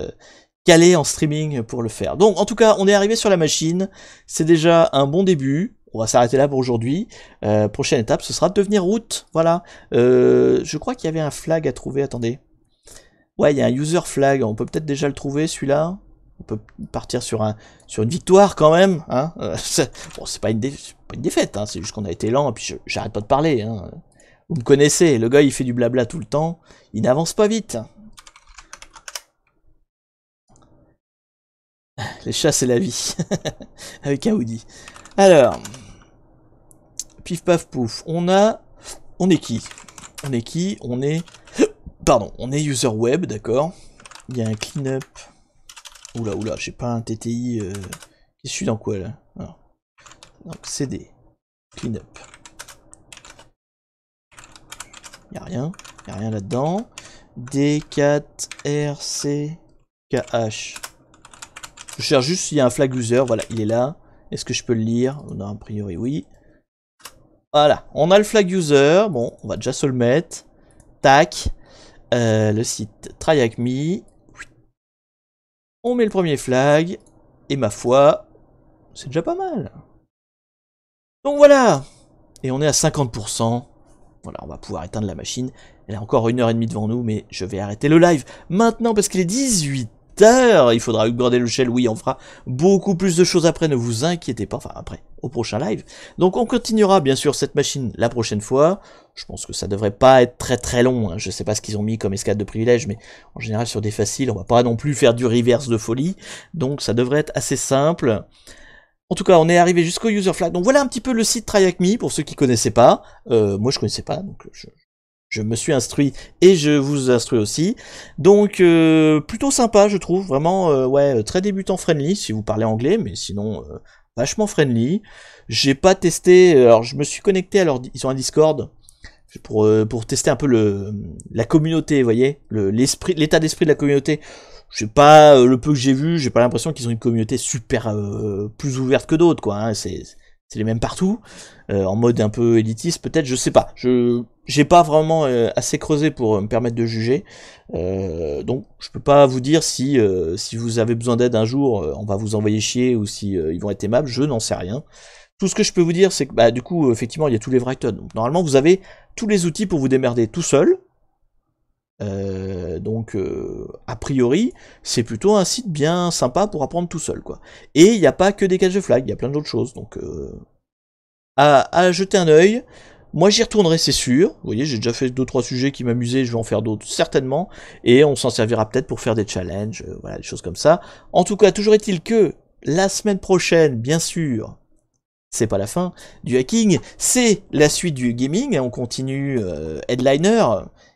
calé en streaming pour le faire. Donc, en tout cas, on est arrivé sur la machine. C'est déjà un bon début on va s'arrêter là pour aujourd'hui. Euh, prochaine étape, ce sera de devenir route. Voilà. Euh, je crois qu'il y avait un flag à trouver. Attendez. Ouais, il y a un user flag. On peut peut-être déjà le trouver, celui-là. On peut partir sur, un, sur une victoire quand même. Hein. Euh, bon, c'est pas, une pas une défaite. Hein. C'est juste qu'on a été lent. Et puis j'arrête pas de parler. Hein. Vous me connaissez. Le gars, il fait du blabla tout le temps. Il n'avance pas vite. Les chats, c'est la vie. Avec un hoodie. Alors, Pif paf pouf. On a... On est qui On est qui On est... Pardon, on est user web, d'accord. Il y a un cleanup. Oula, oula, j'ai pas un TTI... Euh... Je suis dans quoi, là Donc, CD. Cleanup. Y a rien. Y a rien là-dedans. D4RCKH. Je cherche juste s'il y a un flag user. Voilà, il est là. Est-ce que je peux le lire On a a priori oui. Voilà, on a le flag user. Bon, on va déjà se le mettre. Tac. Euh, le site TryAcme. On met le premier flag. Et ma foi, c'est déjà pas mal. Donc voilà Et on est à 50%. Voilà, on va pouvoir éteindre la machine. Elle a encore une heure et demie devant nous, mais je vais arrêter le live maintenant parce qu'il est 18 il faudra upgrader le shell, oui, on fera beaucoup plus de choses après, ne vous inquiétez pas, enfin après, au prochain live. Donc on continuera bien sûr cette machine la prochaine fois, je pense que ça devrait pas être très très long, hein. je sais pas ce qu'ils ont mis comme escadre de privilège, mais en général sur des faciles, on va pas non plus faire du reverse de folie, donc ça devrait être assez simple. En tout cas, on est arrivé jusqu'au user flag. Donc voilà un petit peu le site TryAcme pour ceux qui connaissaient pas. Euh, moi, je connaissais pas, donc je, je me suis instruit et je vous instruis aussi. Donc euh, plutôt sympa je trouve, vraiment euh, ouais euh, très débutant friendly si vous parlez anglais, mais sinon vachement friendly. J'ai pas testé, alors je me suis connecté alors ils ont un Discord pour, pour tester un peu le la communauté, vous voyez, l'esprit, l'état d'esprit de la communauté. Je sais pas le peu que j'ai vu, j'ai pas l'impression qu'ils ont une communauté super plus ouverte que d'autres quoi. Hein. c'est les mêmes partout, euh, en mode un peu élitiste peut-être, je sais pas. Je j'ai pas vraiment euh, assez creusé pour euh, me permettre de juger, donc je peux pas vous dire si si vous avez besoin d'aide un jour, on va vous envoyer chier ou si ils vont être aimables, je n'en sais rien. Tout ce que je peux vous dire, c'est que bah, du coup, effectivement, il y a tous les vrai Donc normalement, vous avez tous les outils pour vous démerder tout seul, euh, donc, euh, a priori, c'est plutôt un site bien sympa pour apprendre tout seul, quoi. Et il n'y a pas que des caches de flag, il y a plein d'autres choses, donc euh, à, jeter un œil. Moi, j'y retournerai, c'est sûr. Vous voyez, j'ai déjà fait deux trois sujets qui m'amusaient, je vais en faire d'autres certainement, et on s'en servira peut-être pour faire des challenges, voilà, des choses comme ça. En tout cas, toujours est-il que la semaine prochaine, bien sûr, c'est pas la fin du hacking, c'est la suite du gaming. On continue Headliner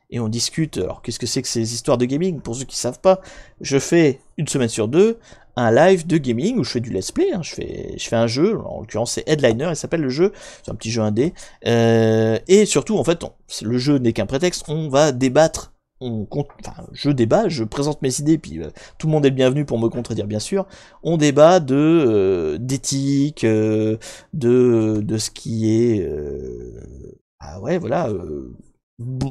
et on discute. Alors, qu'est-ce que c'est que ces histoires de gaming Pour ceux qui ne savent pas, je fais une semaine sur deux un live de gaming où je fais du let's play. Hein. Je, fais, je fais un jeu, en l'occurrence c'est Headliner, il s'appelle le jeu, c'est un petit jeu indé. Euh, et surtout, en fait, le jeu n'est qu'un prétexte, on va débattre. On compte, enfin, je débat, je présente mes idées, puis euh, tout le monde est bienvenu pour me contredire, bien sûr. On débat de euh, d'éthique, euh, de, de ce qui est ah ouais, voilà, euh,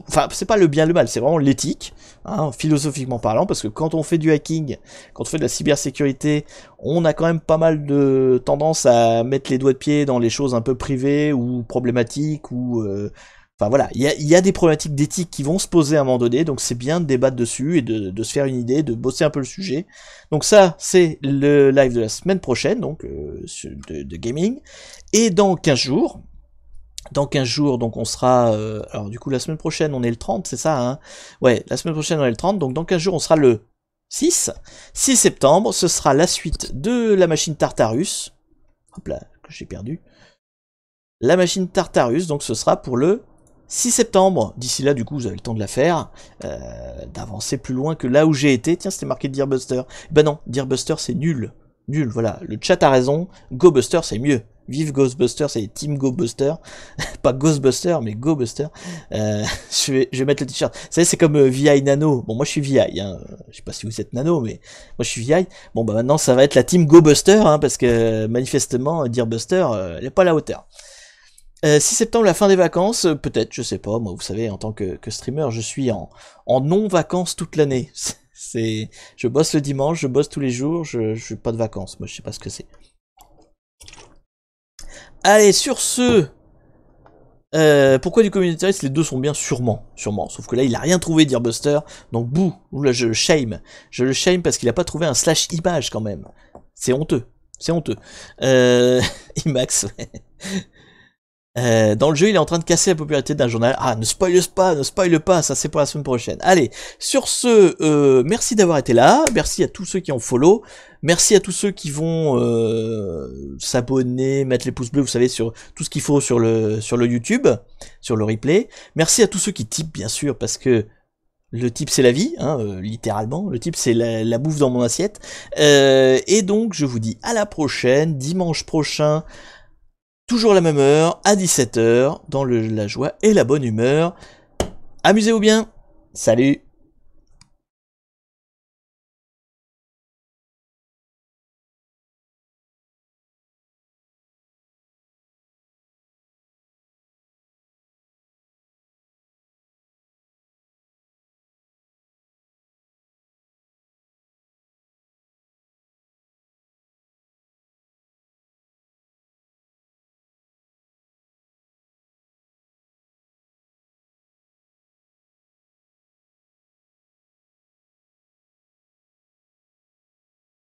enfin c'est pas le bien le mal, c'est vraiment l'éthique, hein, philosophiquement parlant, parce que quand on fait du hacking, quand on fait de la cybersécurité, on a quand même pas mal de tendance à mettre les doigts de pied dans les choses un peu privées ou problématiques ou euh, Enfin voilà, il y a, des problématiques d'éthique qui vont se poser à un moment donné, donc c'est bien de débattre dessus et de, se faire une idée, de bosser un peu le sujet. Donc ça, c'est le live de la semaine prochaine, donc euh, de, de, gaming. Et dans 15 jours, dans 15 jours, donc on sera... Euh, alors du coup, la semaine prochaine, on est le 30, c'est ça hein Ouais, la semaine prochaine, on est le 30, donc dans 15 jours, on sera le 6. 6 septembre, ce sera la suite de la machine Tartarus. Hop là, que j'ai perdu. La machine Tartarus, donc ce sera pour le 6 septembre. D'ici là, du coup, vous avez le temps de la faire, euh, d'avancer plus loin que là où j'ai été. Tiens, c'était marqué Dearbuster. Ben non, Dearbuster, c'est nul. Nul, voilà. Le chat a raison, GoBuster, c'est mieux. Vive Ghostbuster, c'est Team GoBuster. pas Ghostbuster, mais GoBuster. Euh, je, vais, je mettre le t-shirt. Vous savez, c'est comme euh, VI Nano. Bon, moi je suis VI. Hein. Je sais pas si vous êtes Nano, mais moi je suis VI. Bon, bah maintenant ça va être la Team GoBuster, hein, parce que manifestement, dire Buster, n'est euh, pas à la hauteur. 6 euh, septembre, la fin des vacances, peut-être, je sais pas. Moi, vous savez, en tant que, streamer, je suis en, non-vacances toute l'année. C'est, je bosse le dimanche, je bosse tous les jours, je, je pas de vacances. Moi, je sais pas ce que c'est. Allez, sur ce... Euh, pourquoi du communautariste Les deux sont bien, sûrement, sûrement. Sauf que là, il a rien trouvé, dire Buster. Donc, bouh, là, je le shame. Je le shame parce qu'il a pas trouvé un slash image quand même. C'est honteux, c'est honteux. Euh, Imax, euh, dans le jeu, il est en train de casser la popularité d'un journal. Ah, ne spoile pas, ne spoile pas, ça c'est pour la semaine prochaine. Allez, sur ce, euh, merci d'avoir été là, merci à tous ceux qui ont follow, merci à tous ceux qui vont euh, s'abonner, mettre les pouces bleus, vous savez, sur tout ce qu'il faut sur le, sur le YouTube, sur le replay. Merci à tous ceux qui typent, bien sûr, parce que le type c'est la vie, hein, littéralement. Le type c'est la, bouffe dans mon assiette. et donc je vous dis à la prochaine, dimanche prochain toujours la même heure, à 17h, dans la joie et la bonne humeur. Amusez-vous bien Salut